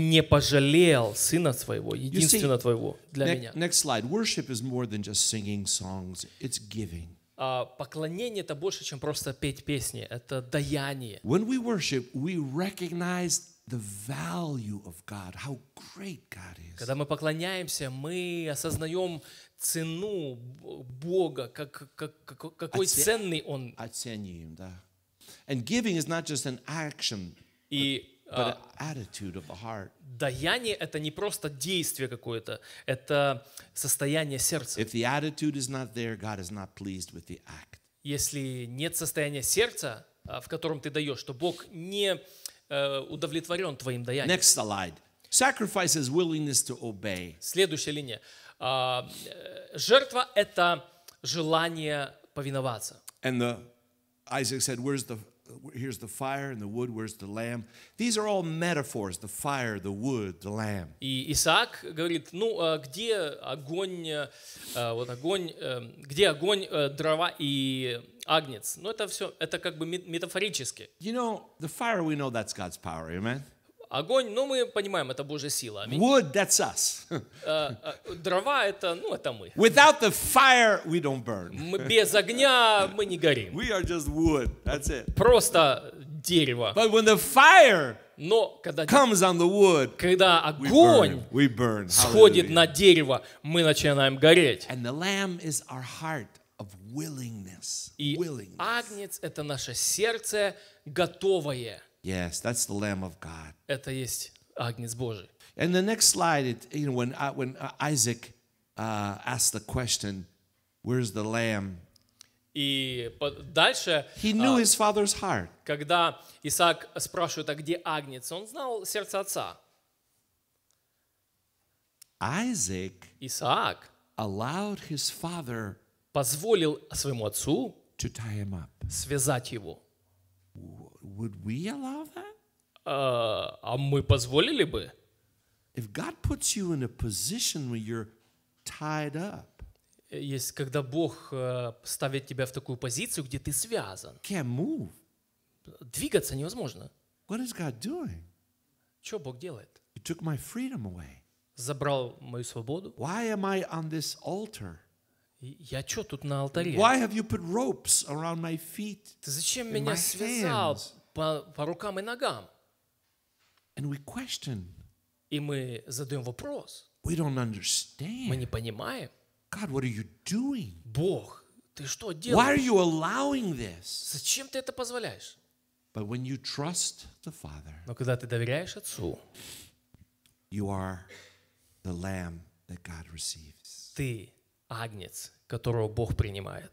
не пожалел сына своего, единственного твоего для меня. Next slide. Worship is more than just singing songs. It's giving. А, поклонение это больше, чем просто петь песни. Это даяние. When we worship, we recognize the value of God, how great God is. Когда мы поклоняемся, мы осознаем цену Бога, как, как, какой ценный Он. Оценим, да. And giving is not just an action, и, but, but а, an attitude of the heart. Даяние — это не просто действие какое-то, это состояние сердца. Если нет состояния сердца, а, в котором ты даешь, то Бог не э, удовлетворен твоим даянием. Next slide. Sacrifice is willingness to obey. Следующая линия. А, э, жертва — это желание повиноваться. And the, Isaac said, where's the here's the fire and the wood, where's the lamb? These are all metaphors, the fire, the wood, the lamb. И Исаак говорит, ну, где огонь, э, вот огонь, э, где огонь, э, дрова и агнец? Ну, это все, это как бы метафорически. You know, the fire, we know that's God's power, amen? Огонь, ну мы понимаем, это Божья сила. Wood, that's us. Э, э, дрова это, ну это мы. Without the fire, we don't burn. Без огня мы не горим. We are just wood. That's it. Просто дерево. But when the fire но когда, comes on the wood, когда огонь we burn, we burn. сходит на дерево, мы начинаем гореть. And the lamb is our heart of willingness. И willingness. агнец — это наше сердце готовое. Yes, that's the Lamb of God. Это есть Агнец Божий. And the next slide, it, you know, when I, uh, when uh, Isaac uh, asked the question, "Where's the lamb?" И дальше, He knew his father's heart. когда Исаак спрашивает, а где Агнец, он знал сердце отца. Isaac Исаак allowed his father позволил своему отцу to tie him up. связать его. would we allow that? А, а мы позволили бы? If God puts you in a position where you're tied up, если когда Бог ставит тебя в такую позицию, где ты связан, can't move. двигаться невозможно. What is God doing? Что Бог делает? He took my freedom away. Забрал мою свободу. Why am I on this altar? Я что тут на алтаре? Why have you put ropes around my feet? Ты зачем меня связал? по, по рукам и ногам. And we question. И мы задаем вопрос. We don't understand. Мы не понимаем. God, what are you doing? Бог, ты что делаешь? Why are you allowing this? Зачем ты это позволяешь? But when you trust the Father, но когда ты доверяешь Отцу, you are the lamb that God receives. Ты агнец, которого Бог принимает.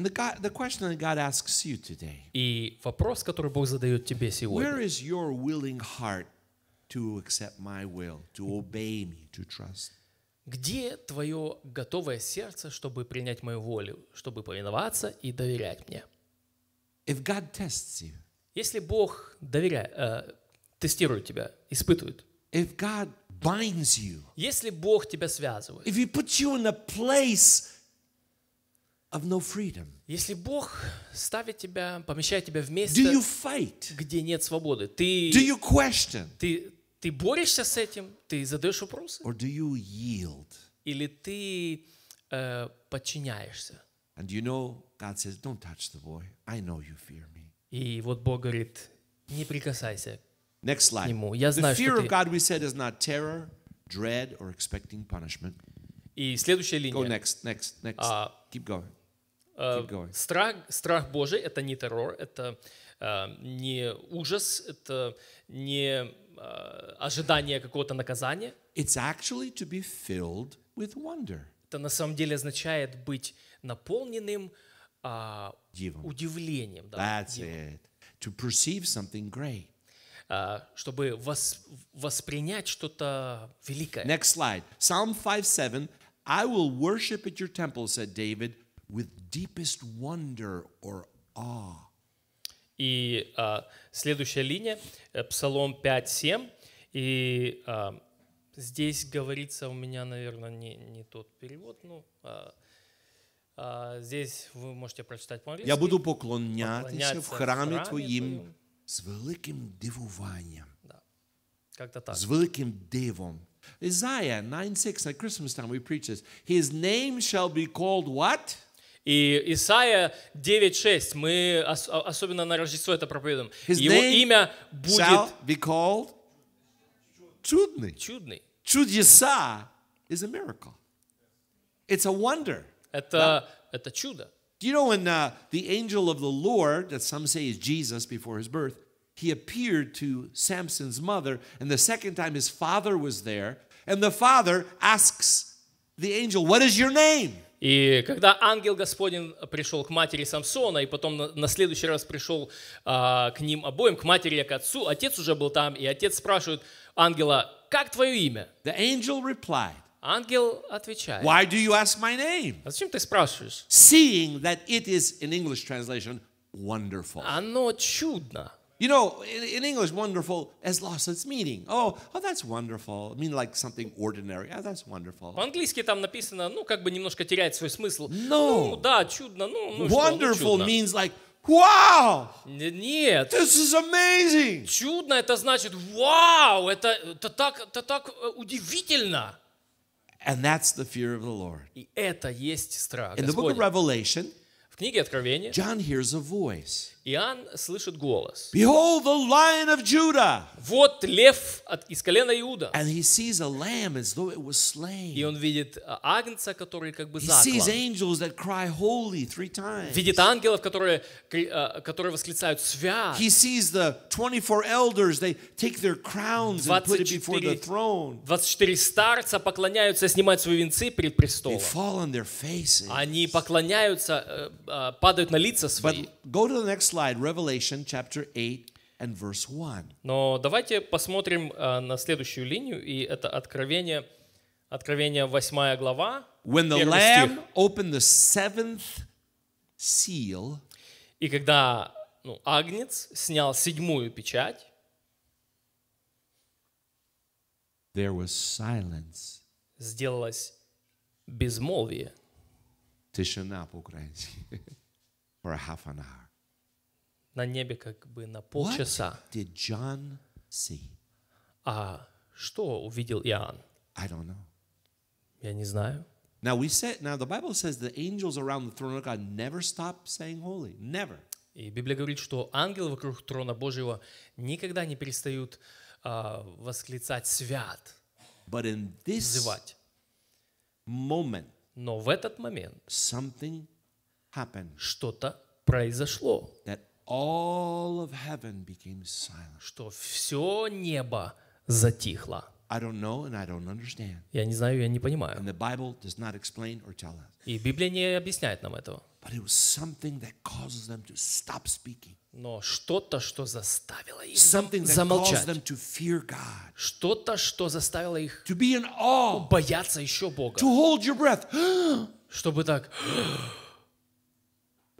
And the, God, the question that God asks you today, И вопрос, который Бог задает тебе сегодня. where is your willing heart to accept my will, to obey me, to trust? Где твое готовое сердце, чтобы принять мою волю, чтобы повиноваться и доверять мне? If God tests you, Если Бог доверяет, э, тестирует тебя, испытывает, if God binds you, если Бог тебя связывает, if He puts you in a place of no freedom. Если Бог ставит тебя, помещает тебя в место, Do you fight? где нет свободы, ты, do you question? ты, ты борешься с этим, ты задаешь вопросы? Or do you yield? Или ты э, подчиняешься? And you know, God says, don't touch the boy. I know you fear me. И вот Бог говорит, не прикасайся Next slide. к нему. Я знаю, the fear что of ты... God, we said, is not terror, dread, or expecting punishment. И следующая линия. Go next, next, next. Uh, Keep going. Э, страх, страх Божий — это не террор, это э, не ужас, это не э, ожидание какого-то наказания. It's actually to be filled with wonder. Это на самом деле означает быть наполненным а, удивлением. Да, That's удивлением. it. To perceive something great. Uh, чтобы вос, воспринять что-то великое. Next slide. Psalm 5:7. I will worship at your temple, said David with deepest wonder or awe. И а, следующая линия, э, Псалом 5.7. И а, здесь говорится, у меня, наверное, не, не тот перевод, ну, а, а, здесь вы можете прочитать по-английски. Я буду поклоняться, поклоняться в храме, в храме твоїм, твоїм великим дивуванием, Да. Как-то так. З великим дивом. Isaiah 9.6, at Christmas time we preach this. His name shall be called what? И Исаия 9.6, мы ос особенно на Рождество это проповедуем. His Его имя будет... be called чудный. чудный. Чудеса is a miracle. It's a wonder. Это, да? это чудо. Do you know when uh, the angel of the Lord, that some say is Jesus before his birth, he appeared to Samson's mother, and the second time his father was there, and the father asks the angel, What is your name? И когда ангел Господень пришел к матери Самсона, и потом на, следующий раз пришел а, к ним обоим, к матери и к отцу, отец уже был там, и отец спрашивает ангела, как твое имя? The angel replied, Ангел отвечает. Why do you ask my name? А зачем ты спрашиваешь? Seeing that it is in English translation wonderful. Оно чудно. You know, in, in, English, wonderful has lost its meaning. Oh, oh, that's wonderful. I mean, like something ordinary. Oh, that's wonderful. По-английски там написано, ну, как бы немножко теряет свой смысл. No. Ну, да, чудно, ну, ну Wonderful что, ну, means like, wow! Нет. This is amazing! Чудно это значит, вау, это, это, так, это так э, удивительно. And that's the fear of the Lord. И это есть страх In the book of Revelation, в книге Откровения, John hears a voice. Иоанн слышит голос. Behold the lion of Judah. Вот лев от, из колена Иуда. And he sees a lamb as though it was slain. И он видит а, агнца, который как бы заклан. He sees angels that cry holy three times. Видит ангелов, которые, а, которые восклицают свят. He sees the 24 elders, they take their crowns and put it before the throne. 24 старца поклоняются, и снимают свои венцы перед престолом. They fall on their faces. Они поклоняются, э, а, падают на лица свои. But go to the next slide, Revelation chapter 8 and verse 1. Но давайте посмотрим uh, на следующую линию, и это Откровение, Откровение 8 глава, When the Lamb opened the seventh seal, и когда ну, Агнец снял седьмую печать, there was silence. сделалось безмолвие. Тишина по-украински. For a half an hour на небе как бы на полчаса. What did John see? А что увидел Иоанн? I don't know. Я не знаю. Now we said, now the Bible says the angels around the throne of God never stop saying holy, never. И Библия говорит, что ангелы вокруг трона Божьего никогда не перестают uh, восклицать свят, But in this Moment, Но в этот момент что-то произошло, that all of heaven became silent. Что все небо затихло. I don't know and I don't understand. Я не знаю, я не понимаю. And the Bible does not explain or tell us. И Библия не объясняет нам этого. But it was something that causes them to stop speaking. Но что-то, что заставило их something that замолчать. Them to fear God. Что-то, что заставило их to be in awe. бояться еще Бога. To hold your breath. Чтобы так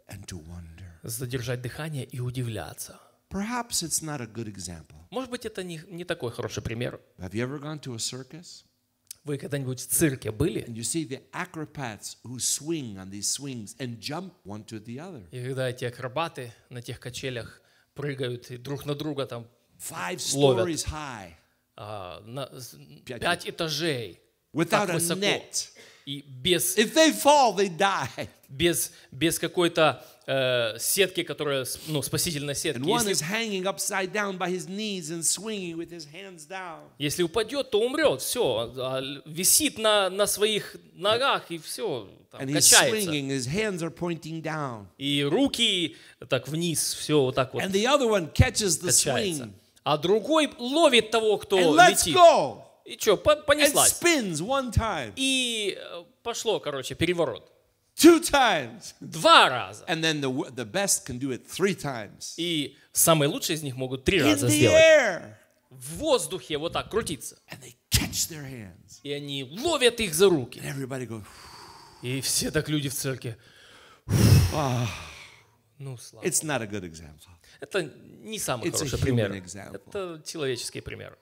and to wonder задержать дыхание и удивляться. Perhaps it's not a good example. Может быть, это не, не такой хороший пример. Have you ever gone to a circus? Вы когда-нибудь в цирке были? И когда эти акробаты на тех качелях прыгают и друг на друга там Five ловят. Stories high. А, на, пять, пять этажей. Without так высоко. A net. И без, If they fall, they die. без, без какой-то э, сетки, которые, ну, спасительной сетки. Если, если упадет, то умрет, все. А, а, висит на, на своих ногах и все, там, and качается. He's swinging, his hands are pointing down. И руки так вниз, все вот так вот and the other one catches the качается. Swing. А другой ловит того, кто and let's летит. Go. И что, понеслась. And spins one time. И э, пошло, короче, переворот. Two times. Два раза. And then the, the best can do it three times. И самые лучшие из них могут три In раза the сделать. Air. В воздухе вот так крутиться. And they catch their hands. И они ловят их за руки. And everybody goes, И все так люди в церкви. Oh. Ну, слава It's not a good example. Это не самый It's хороший пример. Example. Это человеческий пример.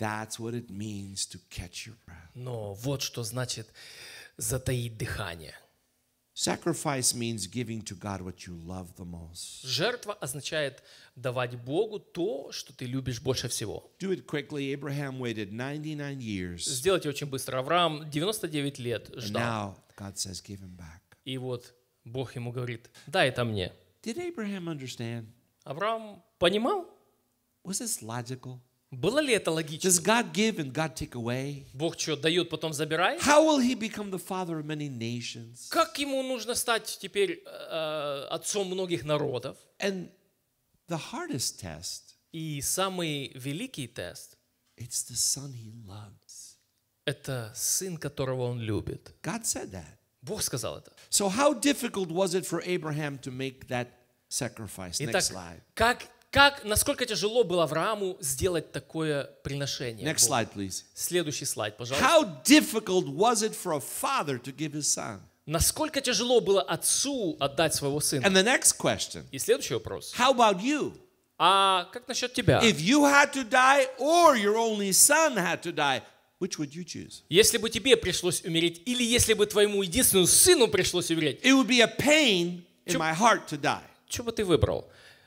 That's what it means to catch your breath. Но вот что значит затаить дыхание. Sacrifice means giving to God what you love the most. Жертва означает давать Богу то, что ты любишь больше всего. Do it quickly. Abraham waited 99 years. Сделайте очень быстро. Авраам 99 лет ждал. And now God says, give him back. И вот Бог ему говорит, дай это мне. Did Abraham understand? Авраам понимал? Was this logical? Было ли это логично? Does God give and God take away? Бог что, дает, потом забирает? How will he become the father of many nations? Как ему нужно стать теперь э, отцом многих народов? And the hardest test. И самый великий тест. It's the son he loves. Это сын, которого он любит. God said that. Бог сказал это. So how difficult was it for Abraham to make that sacrifice? Итак, Next slide. как как, насколько тяжело было Аврааму сделать такое приношение? Next slide, please. Следующий слайд, пожалуйста. How difficult was it for a father to give his son? Насколько тяжело было отцу отдать своего сына? And the next question. И следующий вопрос. How about you? А как насчет тебя? If you had to die or your only son had to die, Which would you choose? Если бы тебе пришлось умереть, или если бы твоему единственному сыну пришлось умереть, it would be a pain in my heart to die. Что бы ты выбрал?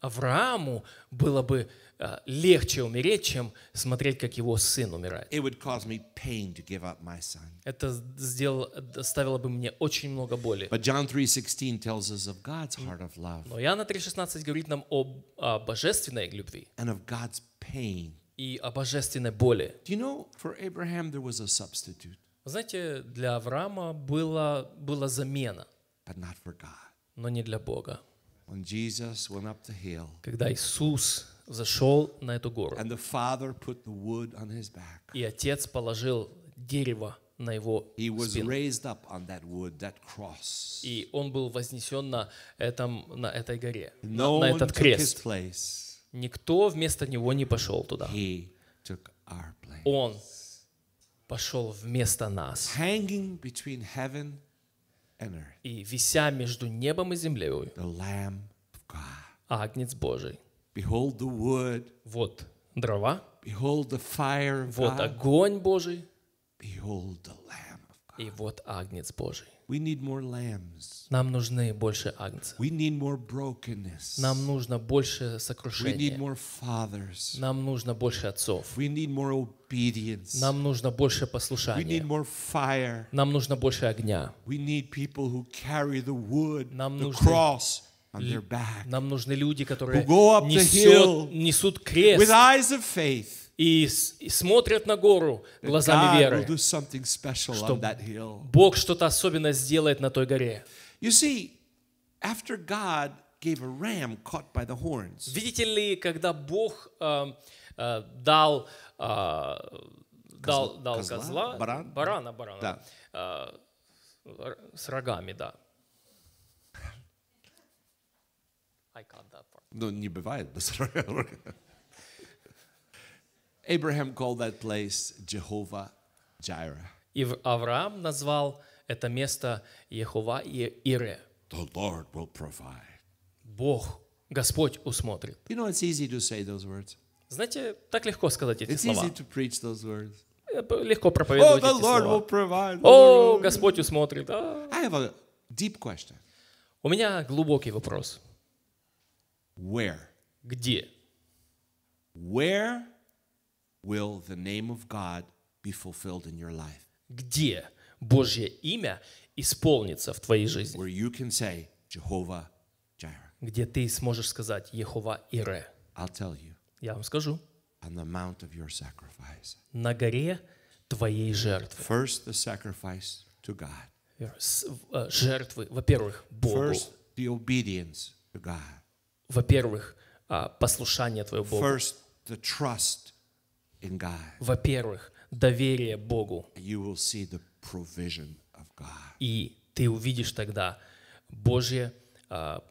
Аврааму было бы э, легче умереть, чем смотреть, как его сын умирает. Это доставило бы мне очень много боли. Но Иоанна 3.16 говорит нам о, о божественной любви и о божественной боли. Знаете, для Авраама была, была замена, но не для Бога когда Иисус зашел на эту гору, и Отец положил дерево на его спину. И он был вознесен на, этом, на этой горе, на, на этот крест. Никто вместо него не пошел туда. Он пошел вместо нас. И вися между небом и землей, а агнец Божий. Behold the wood. Вот дрова. Behold the fire Вот огонь Божий. Behold the Lamb of God. И вот агнец Божий. Нам нужны больше агнцев. Нам нужно больше сокрушения. Нам нужно больше отцов. Нам нужно больше послушания. Нам нужно больше огня. Нам the нужны... Нам нужны люди, которые несут, несут крест и, смотрят на гору глазами веры, что Бог что-то особенно сделает на той горе. Видите ли, когда Бог э, э, дал, э, дал, дал козла, козла баран, барана, барана да. э, с рогами, да. I that part. Ну, не бывает без рога. Abraham called that place Jehovah Jireh. И Авраам назвал это место Ехова Ире. The Lord will provide. Бог, Господь усмотрит. You know, it's easy to say those words. Знаете, так легко сказать эти it's слова. Easy to preach those words. Легко проповедовать oh, the эти Lord слова. Will provide. О, Господь усмотрит. I have a deep question. У меня глубокий вопрос. Where? Где? Where will the name of God be fulfilled in your life. Где Божье имя исполнится в твоей жизни? Where you can say Jehovah Jireh. Где ты сможешь сказать Ехова Ире. I'll tell you. Я вам скажу. On the mount of your sacrifice. На горе твоей жертвы. First the sacrifice to God. Жертвы, во-первых, Богу. First the obedience to God. Во-первых, послушание твое Богу. First the trust во-первых, доверие Богу. И ты увидишь тогда Божье, а,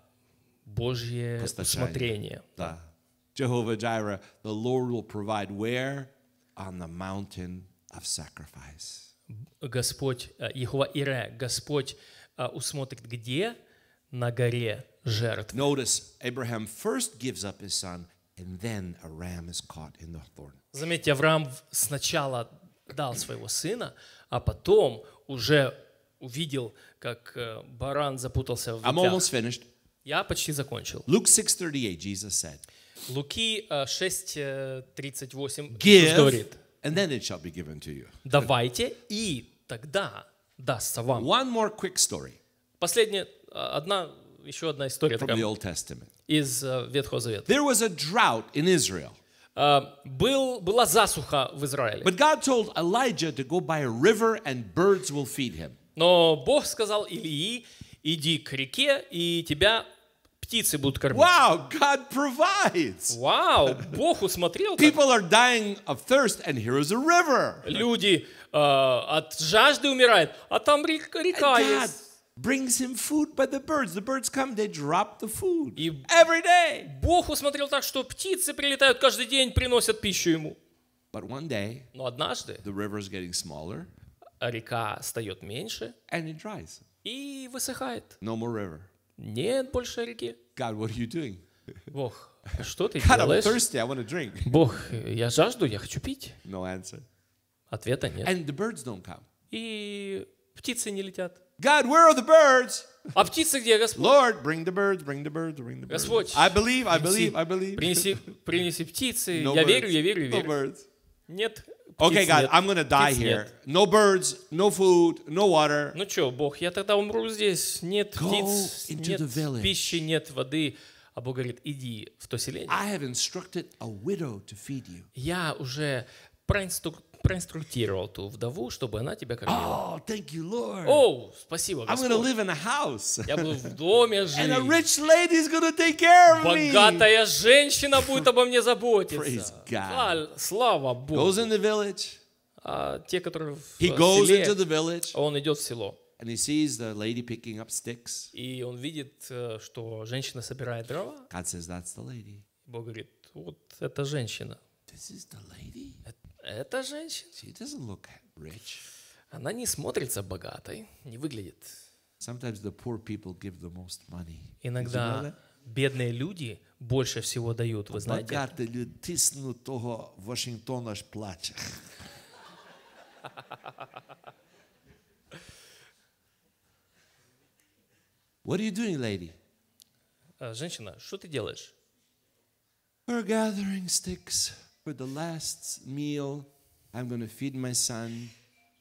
Божье усмотрение. Да. Jehovah Jireh, the Lord will provide where? On the mountain of sacrifice. Господь, а, Иехова Ире, Господь а, усмотрит где? На горе жертв. Notice, Abraham first gives up his son Заметьте, Авраам сначала дал своего сына, а потом уже увидел, как э, баран запутался в ветвях. Я почти закончил. Luke 6:38 Jesus said. Луки 6:38 э, Give, говорит. And then it shall be given to you. Давайте и тогда дастся вам. One more quick story. Последняя э, одна еще одна история from the Old Testament. из Ветхого Завета. There was a drought in Israel. Uh, был, была засуха в Израиле. But God told Elijah to go by a river and birds will feed him. Но Бог сказал Илии, иди к реке, и тебя птицы будут кормить. Wow, God provides. Вау, Бог усмотрел. People are dying of thirst, and here is a river. Люди от жажды умирают, а там река есть brings him food by the birds. The birds come, they drop the food. И every day. Бог усмотрел так, что птицы прилетают каждый день, приносят пищу ему. But one day, Но однажды the river is getting smaller, река стает меньше and it dries. и высыхает. No more river. Нет больше реки. God, what are you doing? Бог, что ты God, делаешь? I'm thirsty, I want to drink. Бог, я жажду, я хочу пить. No answer. Ответа нет. And the birds don't come. И птицы не летят. God, where are the birds? А птицы где, Господь? Lord, bring the birds, bring the birds, bring the birds. Господь, I believe, I believe, I believe. Принеси, принеси птицы. No я верю, я верю, я верю. No birds. Нет. Okay, God, нет. I'm gonna die птиц here. Нет. No birds, no food, no water. Ну что, Бог, я тогда умру здесь. Нет Go птиц, нет пищи, нет воды. А Бог говорит, иди в то селение. I have instructed a widow to feed you. Я уже проинструктировал проинструктировал ту вдову, чтобы она тебя кормила. Oh, thank you, Lord. О, спасибо, Господь. I'm gonna live in a house. Я буду в доме жить. And a rich lady is gonna take care of me. Богатая женщина будет обо мне заботиться. Praise God. А, слава Богу. Goes in the village. А те, которые в he goes into the village. он идет в село. And he sees the lady picking up sticks. И он видит, э, что женщина собирает дрова. God says, That's the lady. Бог говорит, вот это женщина. This is the lady? Эта женщина. Она не смотрится богатой, не выглядит. the poor give the most money. Иногда you know бедные люди больше всего дают, вы знаете? Богатые люди тиснут того Вашингтона аж плачет. What are you doing, lady? Э, женщина, что ты делаешь? We're gathering sticks for the last meal, I'm going to feed my son,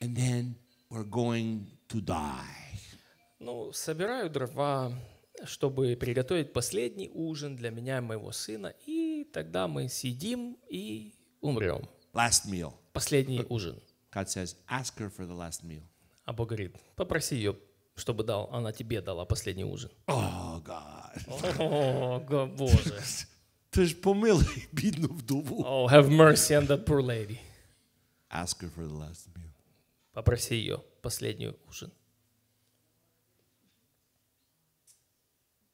and then we're going to die. Ну, собираю дрова, чтобы приготовить последний ужин для меня и моего сына, и тогда мы съедим и умрем. Last meal. Последний ужин. God says, ask her for the last meal. А Бог говорит, попроси ее, чтобы дал, она тебе дала последний ужин. О, oh, God. О, oh, Тож помилуй бідну вдову. Oh, have mercy on that poor lady. Ask her for the last meal. Попроси ее последний ужин.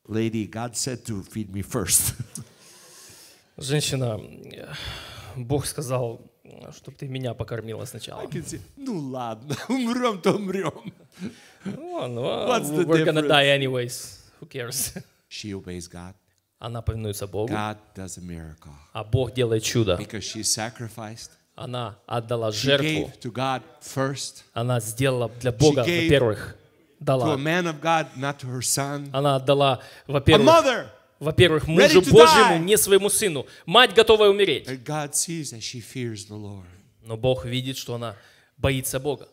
Lady, God said to feed me first. Женщина, Бог сказал, чтобы ты меня покормила сначала. See, ну ладно, умрем то умрем. Ну, well, What's the we're difference? gonna die anyways. Who cares? She obeys God. Она повинуется Богу. А Бог делает чудо. Она отдала жертву. Она сделала для Бога, во-первых, дала. Она отдала, во-первых, во-первых, мужу Божьему, не своему сыну. Мать готовая умереть. Но Бог видит, что она боится Бога.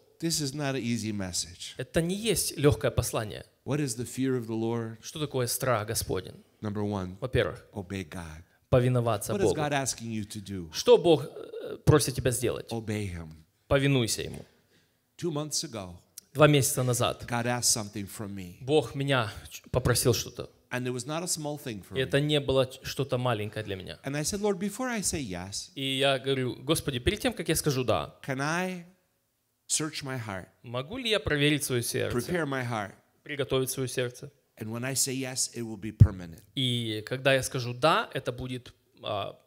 Это не есть легкое послание. Что такое страх Господень? Во-первых, повиноваться Богу. Что Бог э, просит тебя сделать? Повинуйся Ему. Два месяца назад Бог меня попросил что-то. И это не было что-то маленькое для меня. И я говорю, Господи, перед тем, как я скажу «да», могу ли я проверить свое сердце? Приготовить свое сердце? And when I say yes, it will be permanent. И когда я скажу да, это будет а,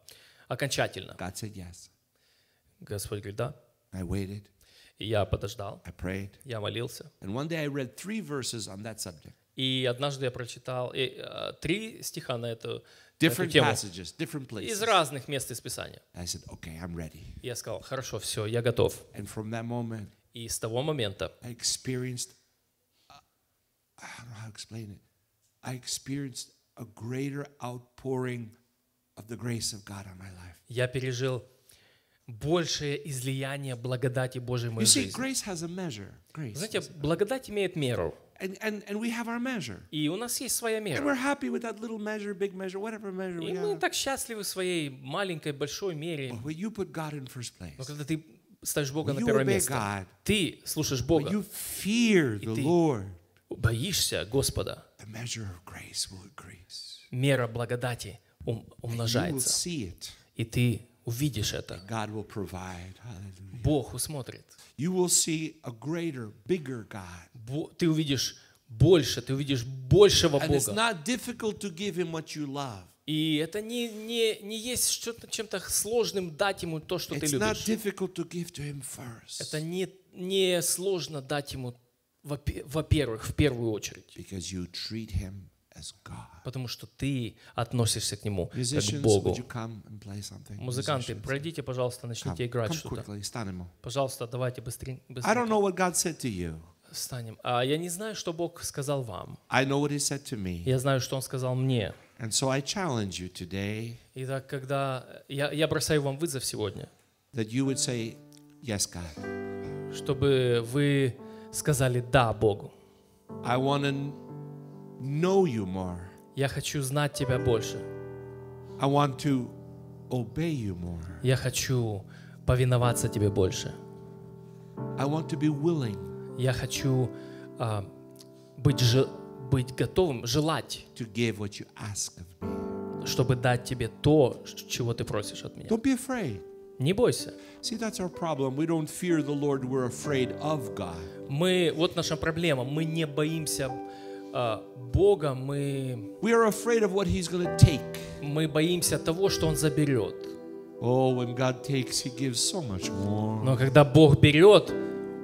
окончательно. God said yes. Господь говорит да. I waited. И я подождал. I prayed. Я молился. And one day I read three verses on that subject. И однажды я прочитал и, а, три стиха на эту, different на эту тему. Passages, different places. Из разных мест из Писания. I said, okay, I'm ready. Я сказал, хорошо, все, я готов. And from that moment, и с того момента I experienced I don't know how to explain it. I experienced a greater outpouring of the grace of God on my life. Я пережил большее излияние благодати Божьей в see, Grace has a measure. Grace Знаете, благодать имеет меру. And, and, and we have our measure. И у нас есть своя мера. And we're happy with that little measure, big measure, whatever measure we have. И мы так счастливы в своей маленькой, большой мере. But when you put God in first place, Но когда ты ставишь Бога на первое место, God, ты слушаешь Бога, you fear the и ты Lord, боишься Господа, мера благодати умножается. И ты увидишь это. Бог усмотрит. Ты увидишь больше, ты увидишь большего Бога. И это не, не, не есть что-то чем-то сложным дать ему то, что ты любишь. Это не, не сложно дать ему во-первых, в первую очередь. Потому что ты относишься к нему как к Богу. Музыканты, пройдите, пожалуйста, начните играть что-то. Пожалуйста, давайте быстренько. Встанем. А я не знаю, что Бог сказал вам. Я знаю, что Он сказал мне. And so I challenge you today. Итак, когда я, я бросаю вам вызов сегодня, that you would say, yes, God. чтобы вы сказали «да» Богу. I know you more. Я хочу знать Тебя больше. I want to obey you more. Я хочу повиноваться Тебе больше. I want to be willing. Я хочу uh, быть, же, быть готовым, желать, to give what you ask of me. чтобы дать Тебе то, чего Ты просишь от меня. Don't be afraid. Не бойся. See, that's our problem. We don't fear the Lord, we're afraid of God. Мы, вот наша проблема, мы не боимся Бога, мы... We are afraid of what he's gonna take. Мы боимся того, что Он заберет. Oh, when God takes, he gives so much more. Но когда Бог берет,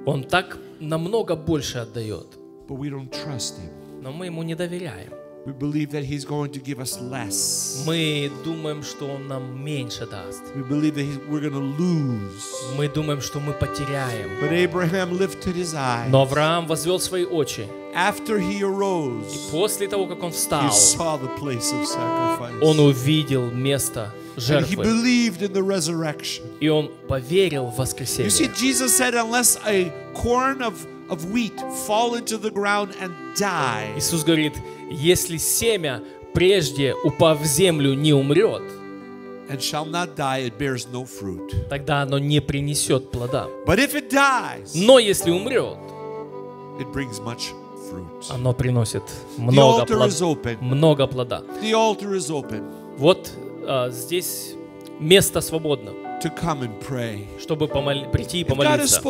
Он так намного больше отдает. But we don't trust him. Но мы Ему не доверяем. We believe that he's going to give us less. Мы думаем, что он нам меньше даст. We believe that we're going to lose. Мы думаем, что мы потеряем. But Abraham lifted his eyes. Но Авраам возвел свои очи. After he arose, и после того, как он встал, he saw the place of sacrifice. он увидел место жертвы. And he believed in the resurrection. И он поверил в воскресение. You see, Jesus said, unless a corn of, of wheat fall into the ground and die, Иисус говорит, если семя прежде упав в землю не умрет, and shall not die, it bears no fruit. тогда оно не принесет плода. But if it dies, Но если умрет, it brings much fruit. оно приносит много, The altar плод... is open. много плода. The altar is open. Вот а, здесь место свободно to come and pray. Чтобы прийти и помолиться.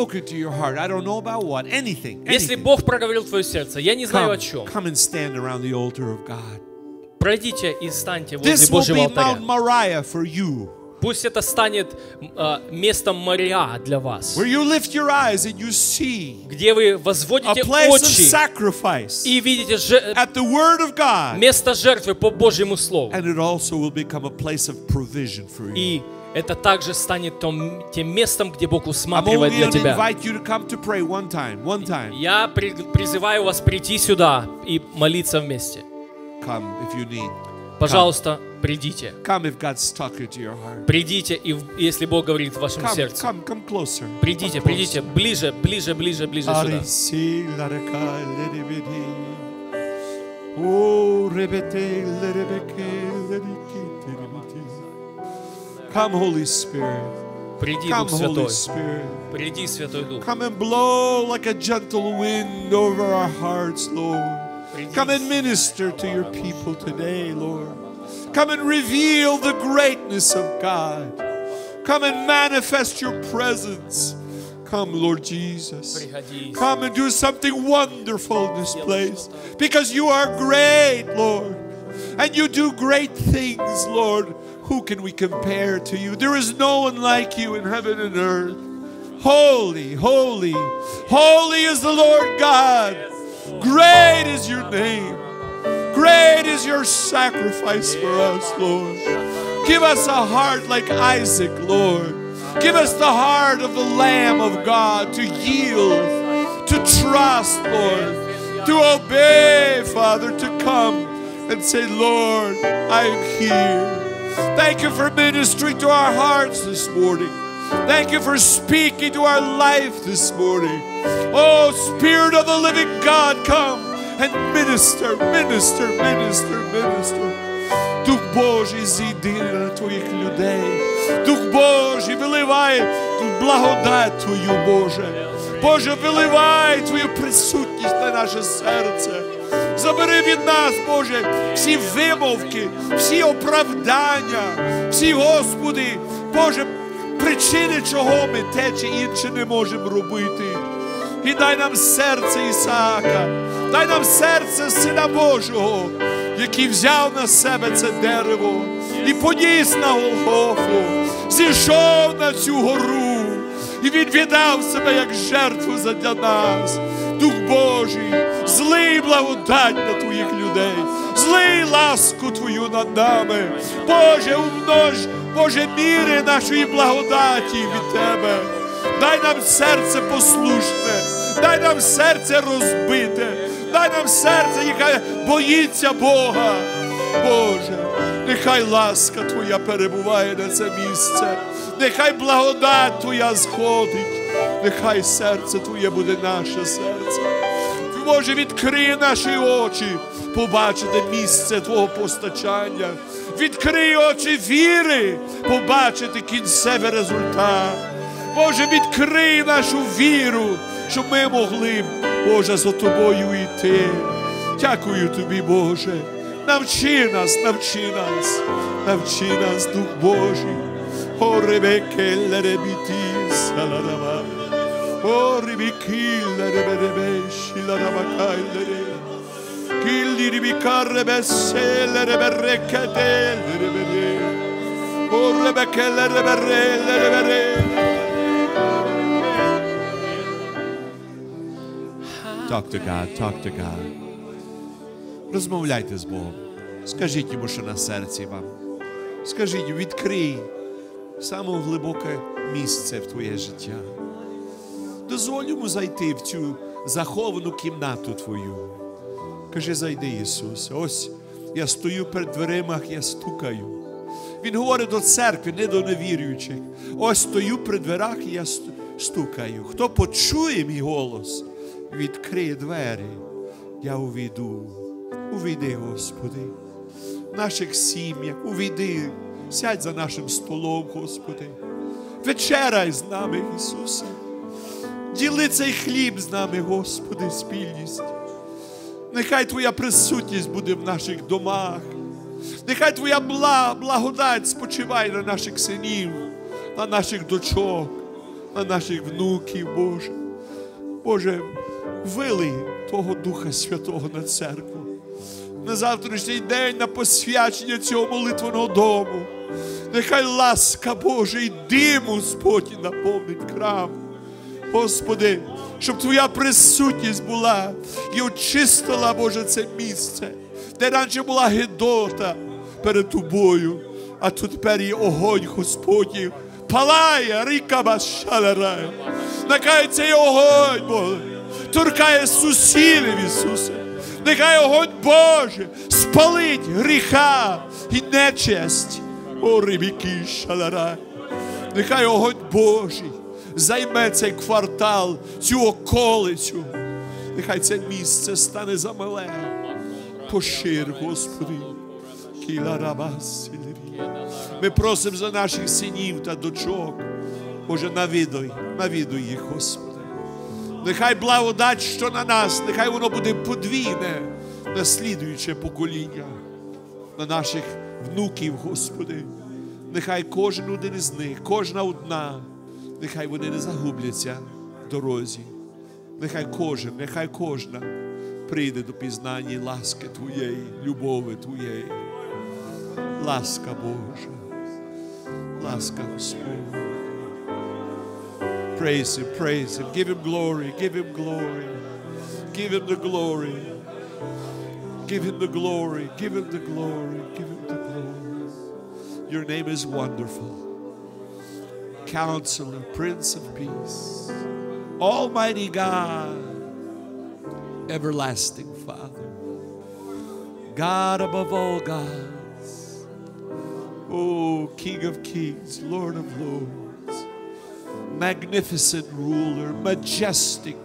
Если Бог проговорил твое сердце, я не знаю о чем. Come and stand around the altar of God. Пройдите и станьте возле Божьего алтаря. Пусть это станет uh, местом моря для вас. где вы возводите очи и видите же... Э, место жертвы по Божьему Слову. И это также станет том, тем местом, где Бог усматривает для тебя. One time, one time. Я при, призываю вас прийти сюда и молиться вместе. Пожалуйста, come. придите. Come Придите, и если Бог говорит в вашем come, сердце. Come, come closer. Придите, come придите, ближе, ближе, ближе, ближе сюда. О, Come, Holy Spirit. Приди, Come, Дух Святой. Holy Spirit. Приди, Святой Дух. Come and blow like a gentle wind over our hearts, Lord. Come and minister to your people today, Lord. Come and reveal the greatness of God. Come and manifest your presence. Come, Lord Jesus. Come and do something wonderful in this place because you are great, Lord. And you do great things, Lord. Who can we compare to you? There is no one like you in heaven and earth. Holy, holy, holy is the Lord God. Great is your name. Great is your sacrifice for us, Lord. Give us a heart like Isaac, Lord. Give us the heart of the Lamb of God to yield, to trust, Lord, to obey, Father, to come and say, Lord, I am here. Thank you for ministering to our hearts this morning. Thank you for speaking to our life this morning. Oh, Spirit of the living God, come and minister, minister, minister, minister. Дух Божий, зійди на твоїх людей. Дух Божий, виливай благодать Твою, Боже. Боже, виливай Твою присутність на наше серце. забери від нас, Боже, всі вимовки, всі оправдання, всі, Господи, Боже, причини, чого ми те чи інше не можемо робити. І дай нам серце Ісаака, дай нам серце Сина Божого, який взяв на себе це дерево і поніс на Голгофу, зійшов на цю гору і відвідав себе як жертву задля нас, Дух Божий злий благодать на Твоїх людей, злий ласку Твою над нами. Боже, умнож, Боже, міри нашої благодаті від Тебе. Дай нам серце послушне, дай нам серце розбите, дай нам серце, яке боїться Бога. Боже, нехай ласка Твоя перебуває на це місце, нехай благодать Твоя сходить, нехай серце Твоє буде наше серце. Боже, відкрий наші очі, побачити місце Твого постачання, відкрий очі віри, побачити кінцевий результат. Боже, відкрий нашу віру, щоб ми могли, Боже, за тобою йти. Дякую Тобі, Боже. Навчи нас, навчи нас, навчи нас, Дух Божий. О, ребекеле ребіті, Orbi kille rebedebeşi la rabakaylere. Killi ribikarre besselere berreketellere bere. Orre bekellere berrellere bere. Talk to God, talk to God. Розмовляйте з Богом. Скажіть йому, що на серці вам. Скажіть, відкрий саме глибоке місце в твоє життя дозволь зайти в цю заховану кімнату твою. Каже, зайди, Ісус, ось я стою перед дверима, я стукаю. Він говорить до церкви, не до невіруючих. Ось стою при дверах і я стукаю. Хто почує мій голос, відкриє двері, я увійду. Увійди, Господи, в наших сім'ях, увійди, сядь за нашим столом, Господи. Вечеряй з нами, Ісусе. Діли цей хліб з нами, Господи, спільність. Нехай Твоя присутність буде в наших домах. Нехай Твоя благодать спочиває на наших синів, на наших дочок, на наших внуків, Боже. Боже, вили Твого Духа Святого на церкву. На завтрашній день на посвячення цього молитвеного дому. Нехай ласка Божа і диму Господь наповнить храм. Господи, щоб Твоя присутність була і очистила, Боже, це місце, де раніше була гидота перед Тобою, а тут тепер є огонь, Господній. Палає, ріка башалерає. Нехай цей огонь, Боже, торкає сусідів Ісуса. Нехай огонь Боже спалить гріха і нечесть. О, рибіки шаларай. Нехай огонь Божий займе цей квартал, цю околицю. Нехай це місце стане замале. Пошир, Господи, кіла рабас. Ми просимо за наших синів та дочок. Боже, навідуй, навідуй їх, Господи. Нехай благодать, що на нас, нехай воно буде подвійне, на слідуюче покоління на наших внуків, Господи. Нехай кожен один із них, кожна одна. Нехай вони не загубляться в дорозі. Нехай кожен, нехай кожна прийде до пізнання ласки Твоєї, любови Твоєї. Ласка Божа, ласка Господь. Praise Him, praise Him. Give Him glory, give Him glory. Give Him the glory. Give Him the glory, give Him the glory, give Him the glory. Your name is wonderful. Counselor, Prince of Peace, Almighty God, Everlasting Father, God above all gods, oh King of Kings, Lord of Lords, Magnificent Ruler, Majestic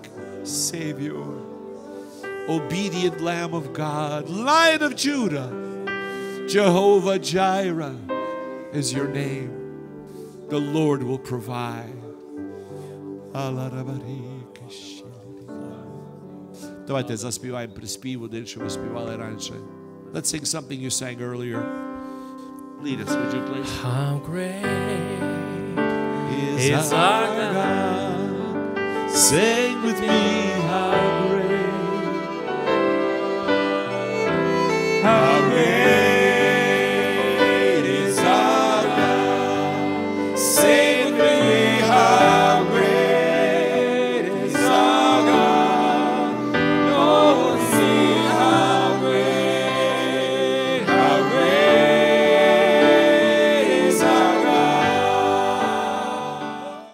Savior, Obedient Lamb of God, Lion of Judah, Jehovah Jireh is your name the Lord will provide. Давайте заспіваємо приспіву, де що ми співали раніше. Let's sing something you sang earlier. Lead us, would you please? How great is, is our God. God. Sing with me how great. How great.